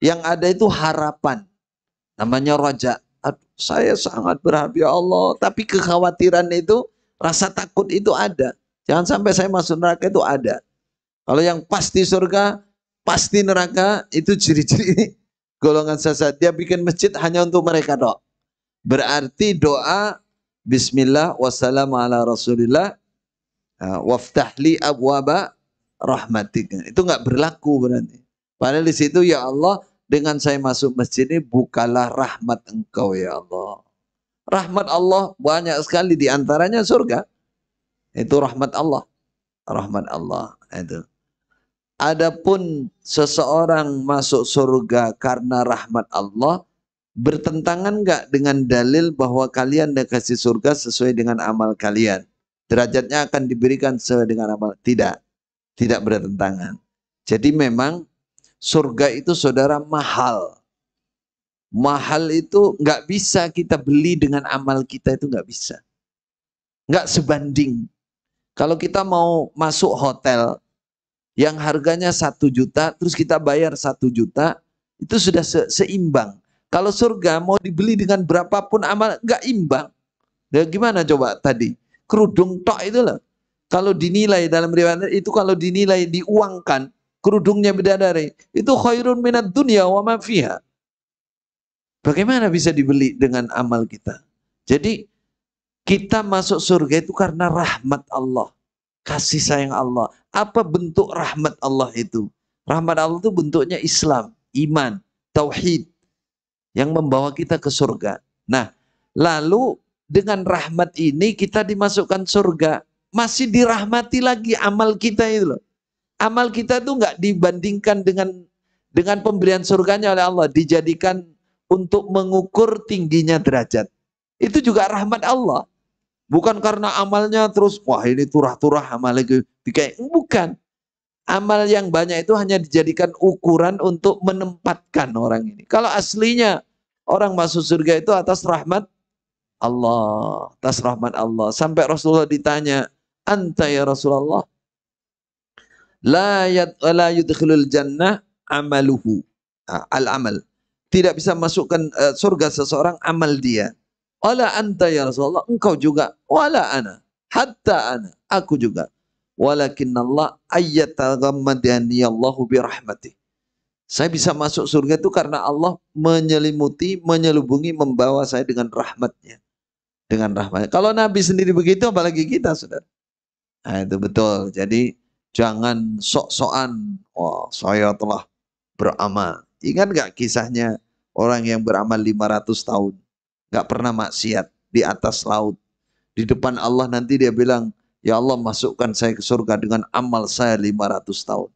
Yang ada itu harapan, namanya rojak. saya sangat berharap ya Allah, tapi kekhawatiran itu Rasa takut itu ada. Jangan sampai saya masuk neraka itu ada. Kalau yang pasti surga, pasti neraka, itu ciri-ciri golongan sesat. Dia bikin masjid hanya untuk mereka dok. Berarti doa Bismillah wassalamu ala rasulillah ya, waftahli abwaba rahmatik. Itu nggak berlaku berarti. Padahal di situ ya Allah dengan saya masuk masjid ini bukalah rahmat engkau ya Allah rahmat Allah banyak sekali diantaranya surga. Itu rahmat Allah. Rahmat Allah itu. Adapun seseorang masuk surga karena rahmat Allah bertentangan enggak dengan dalil bahwa kalian dikasih surga sesuai dengan amal kalian? Derajatnya akan diberikan sesuai dengan amal. Tidak. Tidak bertentangan. Jadi memang surga itu saudara mahal. Mahal itu nggak bisa kita beli dengan amal kita itu nggak bisa. Nggak sebanding. Kalau kita mau masuk hotel yang harganya satu juta, terus kita bayar satu juta, itu sudah se seimbang. Kalau surga mau dibeli dengan berapapun amal, nggak imbang. Dan ya, gimana coba tadi? Kerudung tok itu loh. Kalau dinilai dalam riwayat itu kalau dinilai diuangkan kerudungnya bidadari itu khairun minat dunia wa ma Bagaimana bisa dibeli dengan amal kita? Jadi kita masuk surga itu karena rahmat Allah. Kasih sayang Allah. Apa bentuk rahmat Allah itu? Rahmat Allah itu bentuknya Islam, iman, tauhid yang membawa kita ke surga. Nah, lalu dengan rahmat ini kita dimasukkan surga. Masih dirahmati lagi amal kita itu loh. Amal kita itu nggak dibandingkan dengan dengan pemberian surganya oleh Allah. Dijadikan untuk mengukur tingginya derajat. Itu juga rahmat Allah. Bukan karena amalnya terus, wah ini turah-turah amal lagi. Bukan. Amal yang banyak itu hanya dijadikan ukuran untuk menempatkan orang ini. Kalau aslinya orang masuk surga itu atas rahmat Allah. Atas rahmat Allah. Sampai Rasulullah ditanya, Anta ya Rasulullah, La, yad, la yudkhilul jannah amaluhu. Ah, al-amal tidak bisa masukkan uh, surga seseorang amal dia. Wala anta ya Rasulullah, engkau juga. Wala ana, hatta ana, aku juga. Walakin Allah ayyatagammadani Allahu birahmatih. Saya bisa masuk surga itu karena Allah menyelimuti, menyelubungi, membawa saya dengan rahmatnya. Dengan rahmatnya. Kalau Nabi sendiri begitu, apalagi kita, sudah. Nah, itu betul. Jadi, jangan sok-sokan. Wah, saya telah beramal. Ingat gak kisahnya orang yang beramal 500 tahun. Gak pernah maksiat di atas laut. Di depan Allah nanti dia bilang, Ya Allah masukkan saya ke surga dengan amal saya 500 tahun.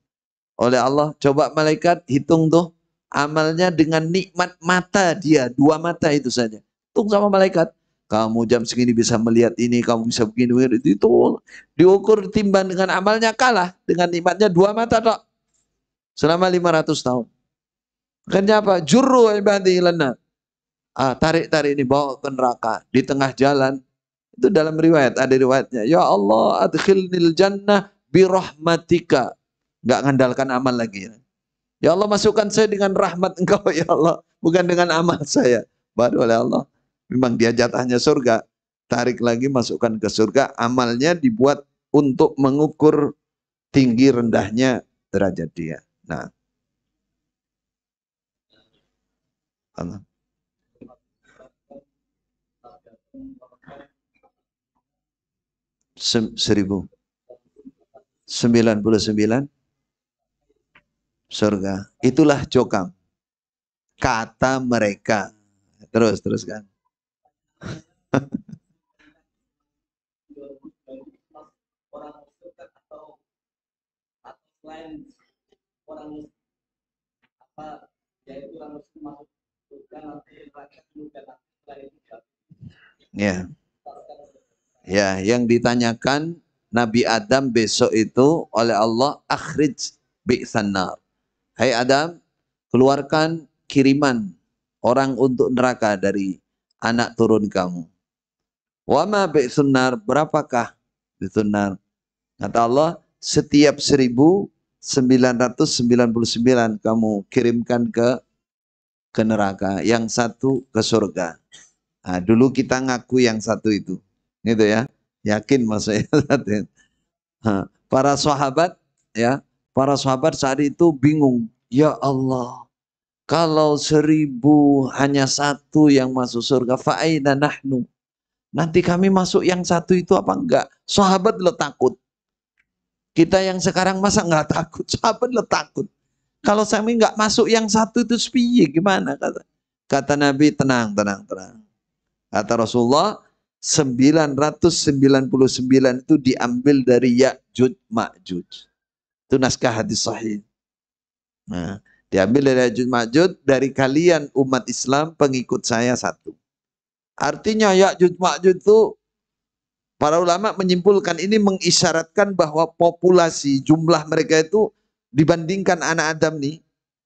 Oleh Allah, coba malaikat hitung tuh amalnya dengan nikmat mata dia. Dua mata itu saja. Hitung sama malaikat. Kamu jam segini bisa melihat ini, kamu bisa begini, begini. Itu diukur timbang dengan amalnya kalah. Dengan nikmatnya dua mata tok. Selama 500 tahun. Kenapa apa? Juru ibadi ilana. Ah, tarik-tarik ini bawa ke neraka di tengah jalan. Itu dalam riwayat, ada riwayatnya. Ya Allah adkhilnil jannah birahmatika. nggak ngandalkan amal lagi. Ya. Allah masukkan saya dengan rahmat engkau ya Allah. Bukan dengan amal saya. Baru oleh Allah. Memang dia jatahnya surga. Tarik lagi masukkan ke surga. Amalnya dibuat untuk mengukur tinggi rendahnya derajat dia. Nah, Ana. Sem seribu sembilan puluh sembilan surga. Itulah jokam. Kata mereka. Terus, terus kan orang Ya. Ya, yang ditanyakan Nabi Adam besok itu oleh Allah akhrij bi'san Hai hey Adam, keluarkan kiriman orang untuk neraka dari anak turun kamu. Wama bi'sun nar, berapakah itu Kata Allah, setiap 1999 kamu kirimkan ke ke neraka, yang satu ke surga. Nah, dulu kita ngaku yang satu itu. Gitu ya. Yakin maksudnya. Ya. para sahabat ya, para sahabat saat itu bingung. Ya Allah, kalau seribu hanya satu yang masuk surga, fa'aina nahnu. Nanti kami masuk yang satu itu apa enggak? Sahabat lo takut. Kita yang sekarang masa enggak takut? Sahabat lo takut. Kalau saya nggak masuk yang satu itu sepi, gimana kata kata Nabi tenang tenang tenang. Kata Rasulullah 999 itu diambil dari Yakjud Makjud. Itu naskah hadis sahih. Nah, diambil dari Yakjud Makjud dari kalian umat Islam pengikut saya satu. Artinya Yakjud Makjud itu para ulama menyimpulkan ini mengisyaratkan bahwa populasi jumlah mereka itu dibandingkan anak Adam nih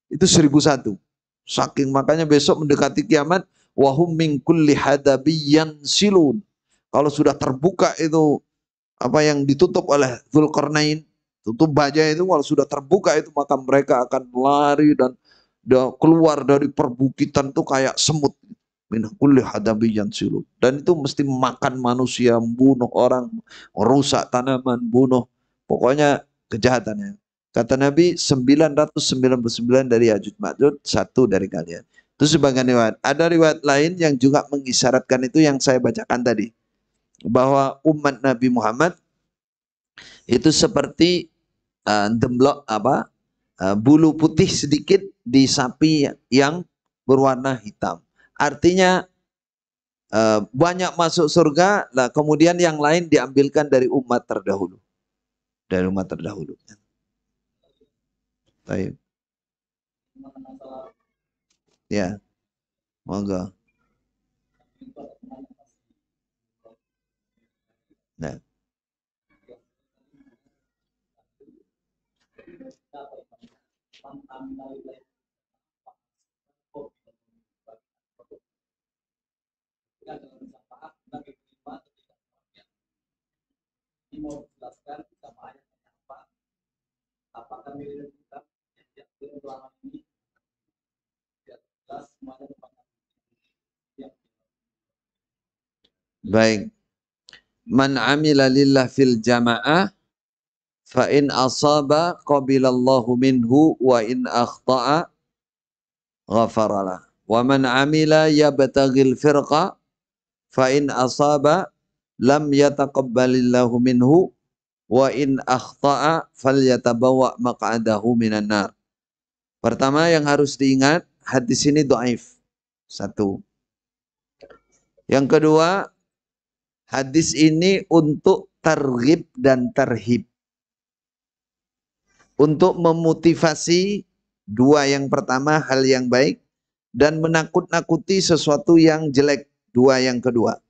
itu seribu satu. Saking makanya besok mendekati kiamat wahum min kulli hadabiyan silun. Kalau sudah terbuka itu apa yang ditutup oleh Zulkarnain, tutup baja itu kalau sudah terbuka itu maka mereka akan lari dan keluar dari perbukitan tuh kayak semut min kulli hadabiyan silun. Dan itu mesti makan manusia, bunuh orang, rusak tanaman, bunuh pokoknya kejahatannya. Kata Nabi 999 dari Yajud Majud, satu dari kalian. Itu sebagian riwayat. Ada riwayat lain yang juga mengisyaratkan itu yang saya bacakan tadi. Bahwa umat Nabi Muhammad itu seperti uh, demblok apa uh, bulu putih sedikit di sapi yang berwarna hitam. Artinya uh, banyak masuk surga, lah kemudian yang lain diambilkan dari umat terdahulu. Dari umat terdahulu. Taib. Ya. Monggo. Nah. Apakah Baik. Man amila lillah fil jama'ah fa in asaba qabilallahu minhu wa in akhta'a ghafaralah. Wa man amila yabtaghil firqa fa in asaba lam yataqabbalillahu minhu wa in akhta'a falyatabawa maq'adahu minan nar. Pertama yang harus diingat, hadis ini do'aif. Satu. Yang kedua, hadis ini untuk tergib dan terhib Untuk memotivasi dua yang pertama hal yang baik dan menakut-nakuti sesuatu yang jelek dua yang kedua.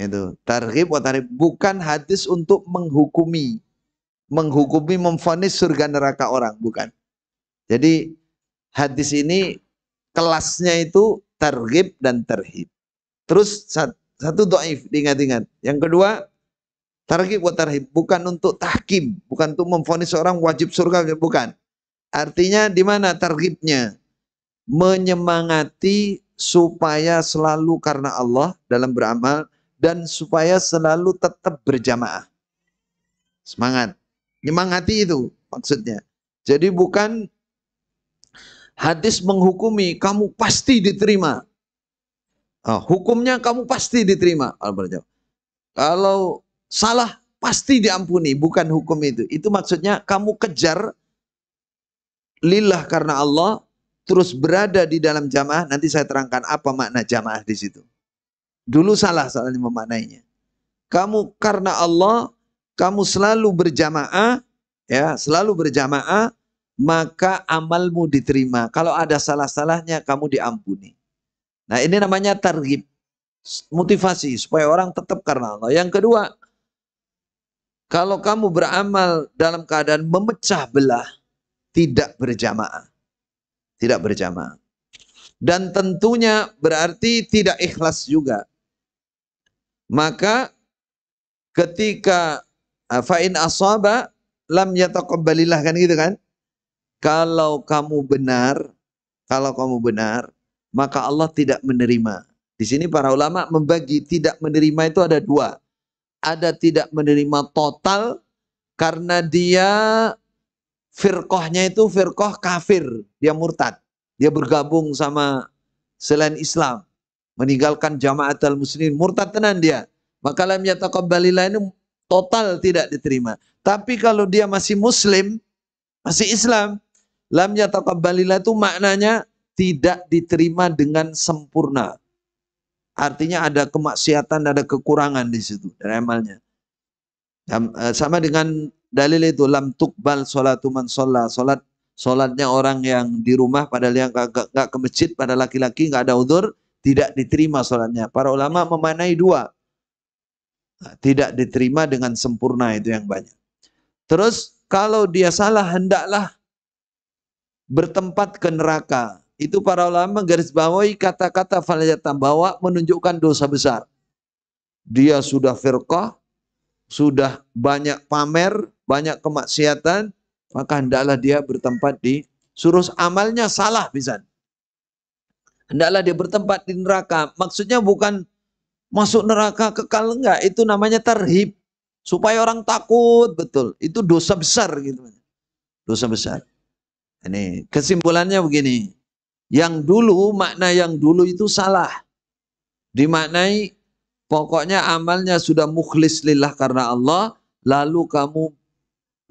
Itu targhib wa tarhib bukan hadis untuk menghukumi menghukumi memfonis surga neraka orang bukan. Jadi hadis ini kelasnya itu tergib dan terhib. Terus satu doif diingat-ingat. Yang kedua tergib buat tarhib bukan untuk tahkim, bukan untuk memfonis orang wajib surga bukan. Artinya di mana tergibnya? Menyemangati supaya selalu karena Allah dalam beramal dan supaya selalu tetap berjamaah. Semangat. Nyemangati itu maksudnya. Jadi bukan Hadis menghukumi kamu pasti diterima. Oh, hukumnya kamu pasti diterima. al ah, Kalau salah pasti diampuni, bukan hukum itu. Itu maksudnya kamu kejar lillah karena Allah terus berada di dalam jamaah. Nanti saya terangkan apa makna jamaah di situ. Dulu salah soalnya memaknainya. Kamu karena Allah, kamu selalu berjamaah, ya selalu berjamaah maka amalmu diterima. Kalau ada salah-salahnya kamu diampuni. Nah ini namanya targib. Motivasi supaya orang tetap karena Allah. Yang kedua, kalau kamu beramal dalam keadaan memecah belah, tidak berjamaah. Tidak berjamaah. Dan tentunya berarti tidak ikhlas juga. Maka ketika fa'in asaba lam yataqabbalillah kan gitu kan? kalau kamu benar, kalau kamu benar, maka Allah tidak menerima. Di sini para ulama membagi tidak menerima itu ada dua. Ada tidak menerima total karena dia firkohnya itu firkoh kafir. Dia murtad. Dia bergabung sama selain Islam. Meninggalkan jamaat al-muslimin. Murtad tenan dia. Maka lam yataqabbalilah ini total tidak diterima. Tapi kalau dia masih muslim, masih Islam, Lam takabbalillah itu maknanya tidak diterima dengan sempurna. Artinya ada kemaksiatan, ada kekurangan di situ dari eh, Sama dengan dalil itu lam tukbal salatu man sholat. Sholat Solatnya orang yang di rumah padahal yang gak, ke masjid pada laki-laki gak ada udur tidak diterima solatnya. Para ulama memanai dua. Nah, tidak diterima dengan sempurna itu yang banyak. Terus kalau dia salah hendaklah bertempat ke neraka. Itu para ulama garis bawahi kata-kata falajatam bawa menunjukkan dosa besar. Dia sudah firqah, sudah banyak pamer, banyak kemaksiatan, maka hendaklah dia bertempat di surus amalnya salah bisa. Hendaklah dia bertempat di neraka. Maksudnya bukan masuk neraka kekal enggak, itu namanya terhib. Supaya orang takut, betul. Itu dosa besar gitu. Dosa besar. Ini kesimpulannya begini. Yang dulu makna yang dulu itu salah. Dimaknai pokoknya amalnya sudah mukhlis lillah karena Allah, lalu kamu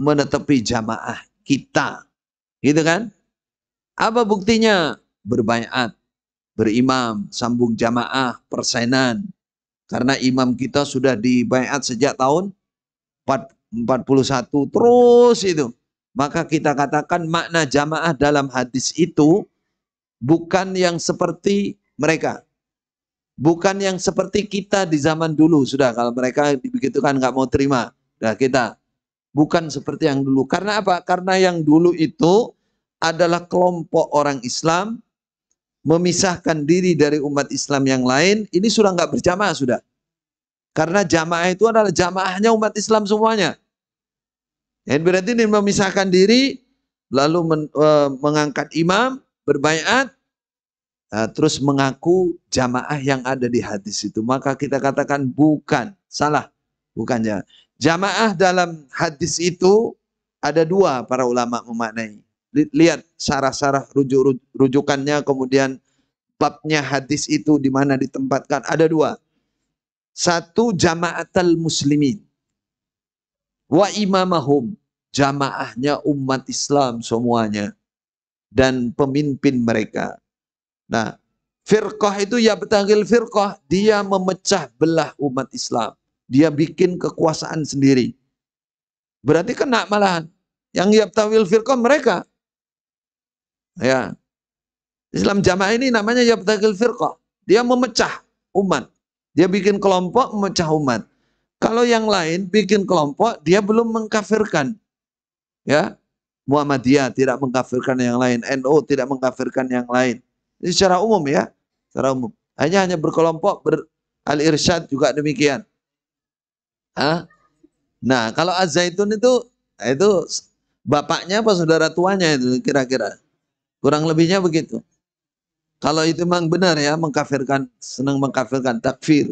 menetapi jamaah kita. Gitu kan? Apa buktinya? Berbayat, berimam, sambung jamaah, persenan. Karena imam kita sudah dibayat sejak tahun 41 terus itu. Maka kita katakan makna jamaah dalam hadis itu bukan yang seperti mereka. Bukan yang seperti kita di zaman dulu. Sudah kalau mereka begitu kan nggak mau terima. Sudah kita. Bukan seperti yang dulu. Karena apa? Karena yang dulu itu adalah kelompok orang Islam memisahkan diri dari umat Islam yang lain, ini sudah nggak berjamaah sudah. Karena jamaah itu adalah jamaahnya umat Islam semuanya. Yang berarti dia memisahkan diri, lalu men, e, mengangkat imam, berbayat e, terus mengaku jamaah yang ada di hadis itu. Maka kita katakan bukan, salah, bukannya jamaah. Jamaah dalam hadis itu ada dua para ulama memaknai. Lihat sarah-sarah rujuk, rujukannya, kemudian babnya hadis itu di mana ditempatkan. Ada dua. Satu jamaatul muslimin wa imamahum jamaahnya umat Islam semuanya dan pemimpin mereka. Nah, firqah itu ya betanggil firqah, dia memecah belah umat Islam. Dia bikin kekuasaan sendiri. Berarti kena malahan. Yang ya betanggil firqah mereka. Ya. Islam jamaah ini namanya ya betanggil firqah. Dia memecah umat. Dia bikin kelompok memecah umat. Kalau yang lain bikin kelompok, dia belum mengkafirkan. Ya, Muhammadiyah tidak mengkafirkan yang lain, NU tidak mengkafirkan yang lain. Ini secara umum ya, secara umum. Hanya hanya berkelompok ber Al Irsyad juga demikian. Hah? Nah, kalau Az-Zaitun itu itu bapaknya apa saudara tuanya itu kira-kira. Kurang lebihnya begitu. Kalau itu memang benar ya mengkafirkan, senang mengkafirkan takfir.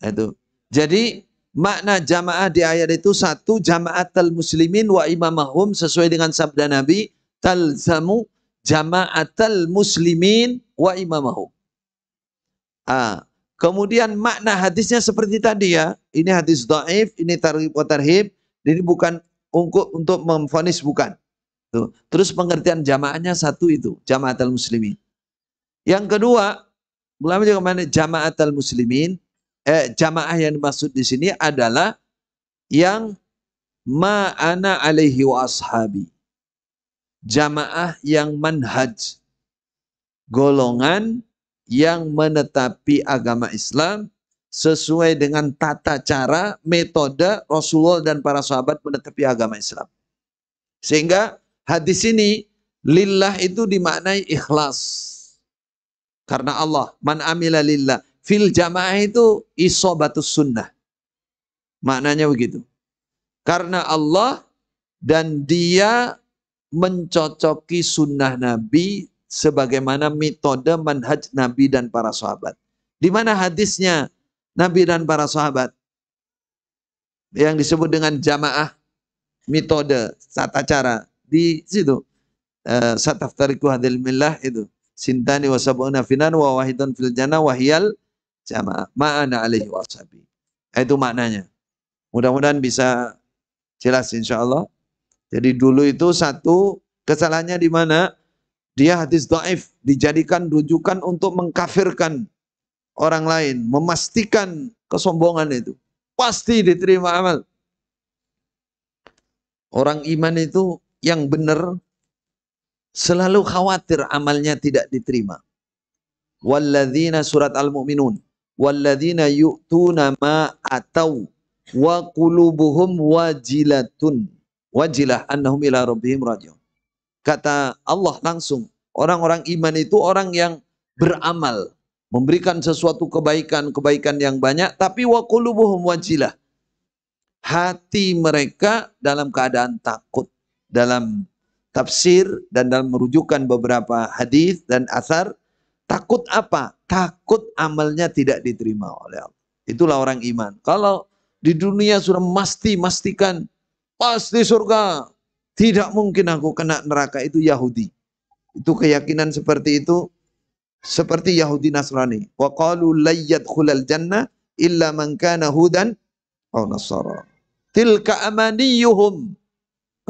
Nah, itu. Jadi Makna jamaah di ayat itu satu jamaatul muslimin wa imamahum sesuai dengan sabda Nabi talzamu jamaatul muslimin wa imamahum. Ah, kemudian makna hadisnya seperti tadi ya. Ini hadis dhaif, ini tarhib wa tarhib. Ini bukan untuk untuk memfonis bukan. Tuh. Terus pengertian jamaahnya satu itu, jamaatul muslimin. Yang kedua, ulama juga mana jamaatul muslimin eh, jamaah yang dimaksud di sini adalah yang ma'ana alaihi wa ashabi. Jamaah yang manhaj. Golongan yang menetapi agama Islam sesuai dengan tata cara, metode Rasulullah dan para sahabat menetapi agama Islam. Sehingga hadis ini lillah itu dimaknai ikhlas. Karena Allah, man amila lillah. Fil jamaah itu isobatus sunnah. Maknanya begitu. Karena Allah dan dia mencocoki sunnah Nabi sebagaimana metode manhaj Nabi dan para sahabat. Di mana hadisnya Nabi dan para sahabat? Yang disebut dengan jamaah metode, tata cara. Di situ. Eh, Sataftariku hadil millah itu. Sintani wasabuna finan wa wahidun fil jana wahiyal jamaah ma'ana alaihi washabi. Nah, itu maknanya. Mudah-mudahan bisa jelas insya Allah. Jadi dulu itu satu kesalahannya di mana? Dia hadis do'if dijadikan rujukan untuk mengkafirkan orang lain. Memastikan kesombongan itu. Pasti diterima amal. Orang iman itu yang benar selalu khawatir amalnya tidak diterima. Walladzina surat Al-Mu'minun walladzina yu'tuna ma atau wa qulubuhum wajilatun wajilah annahum ila rabbihim Kata Allah langsung, orang-orang iman itu orang yang beramal, memberikan sesuatu kebaikan, kebaikan yang banyak, tapi wa qulubuhum wajilah. Hati mereka dalam keadaan takut. Dalam tafsir dan dalam merujukan beberapa hadis dan asar Takut apa? Takut amalnya tidak diterima oleh Allah. Itulah orang iman. Kalau di dunia sudah masti mastikan pasti surga. Tidak mungkin aku kena neraka itu Yahudi. Itu keyakinan seperti itu seperti Yahudi Nasrani. Wa qalu khulal jannah illa man kana hudan aw nasara. Tilka amaniyuhum.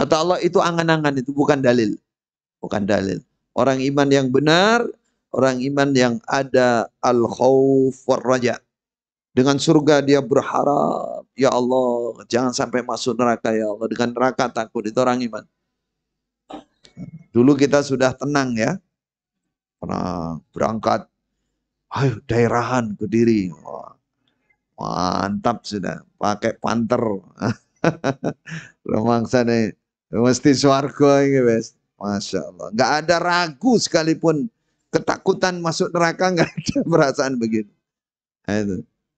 Kata Allah itu angan-angan itu bukan dalil. Bukan dalil. Orang iman yang benar orang iman yang ada al khauf war raja. Dengan surga dia berharap, ya Allah, jangan sampai masuk neraka ya Allah. Dengan neraka takut itu orang iman. Dulu kita sudah tenang ya. Pernah berangkat ayo daerahan diri. Wah, mantap sudah, pakai panter. Remangsa sana, mesti suarga ini, Masya Allah. Nggak ada ragu sekalipun ketakutan masuk neraka nggak ada perasaan begitu. Nah, itu.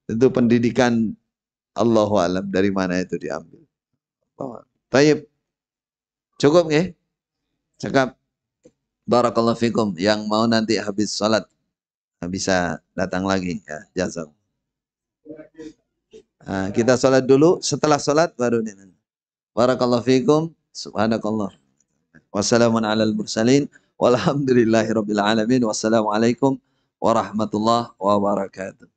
itu pendidikan Allah alam dari mana itu diambil. Oh, taib. Cukup nggih? Cakap. Barakallahu fikum yang mau nanti habis salat bisa datang lagi ya jazak. Nah, kita salat dulu, setelah salat baru ini. Barakallahu fikum, subhanakallah. Wassalamualaikum warahmatullahi wabarakatuh. Walhamdulillahirabbil alamin. Wassalamualaikum warahmatullahi wabarakatuh.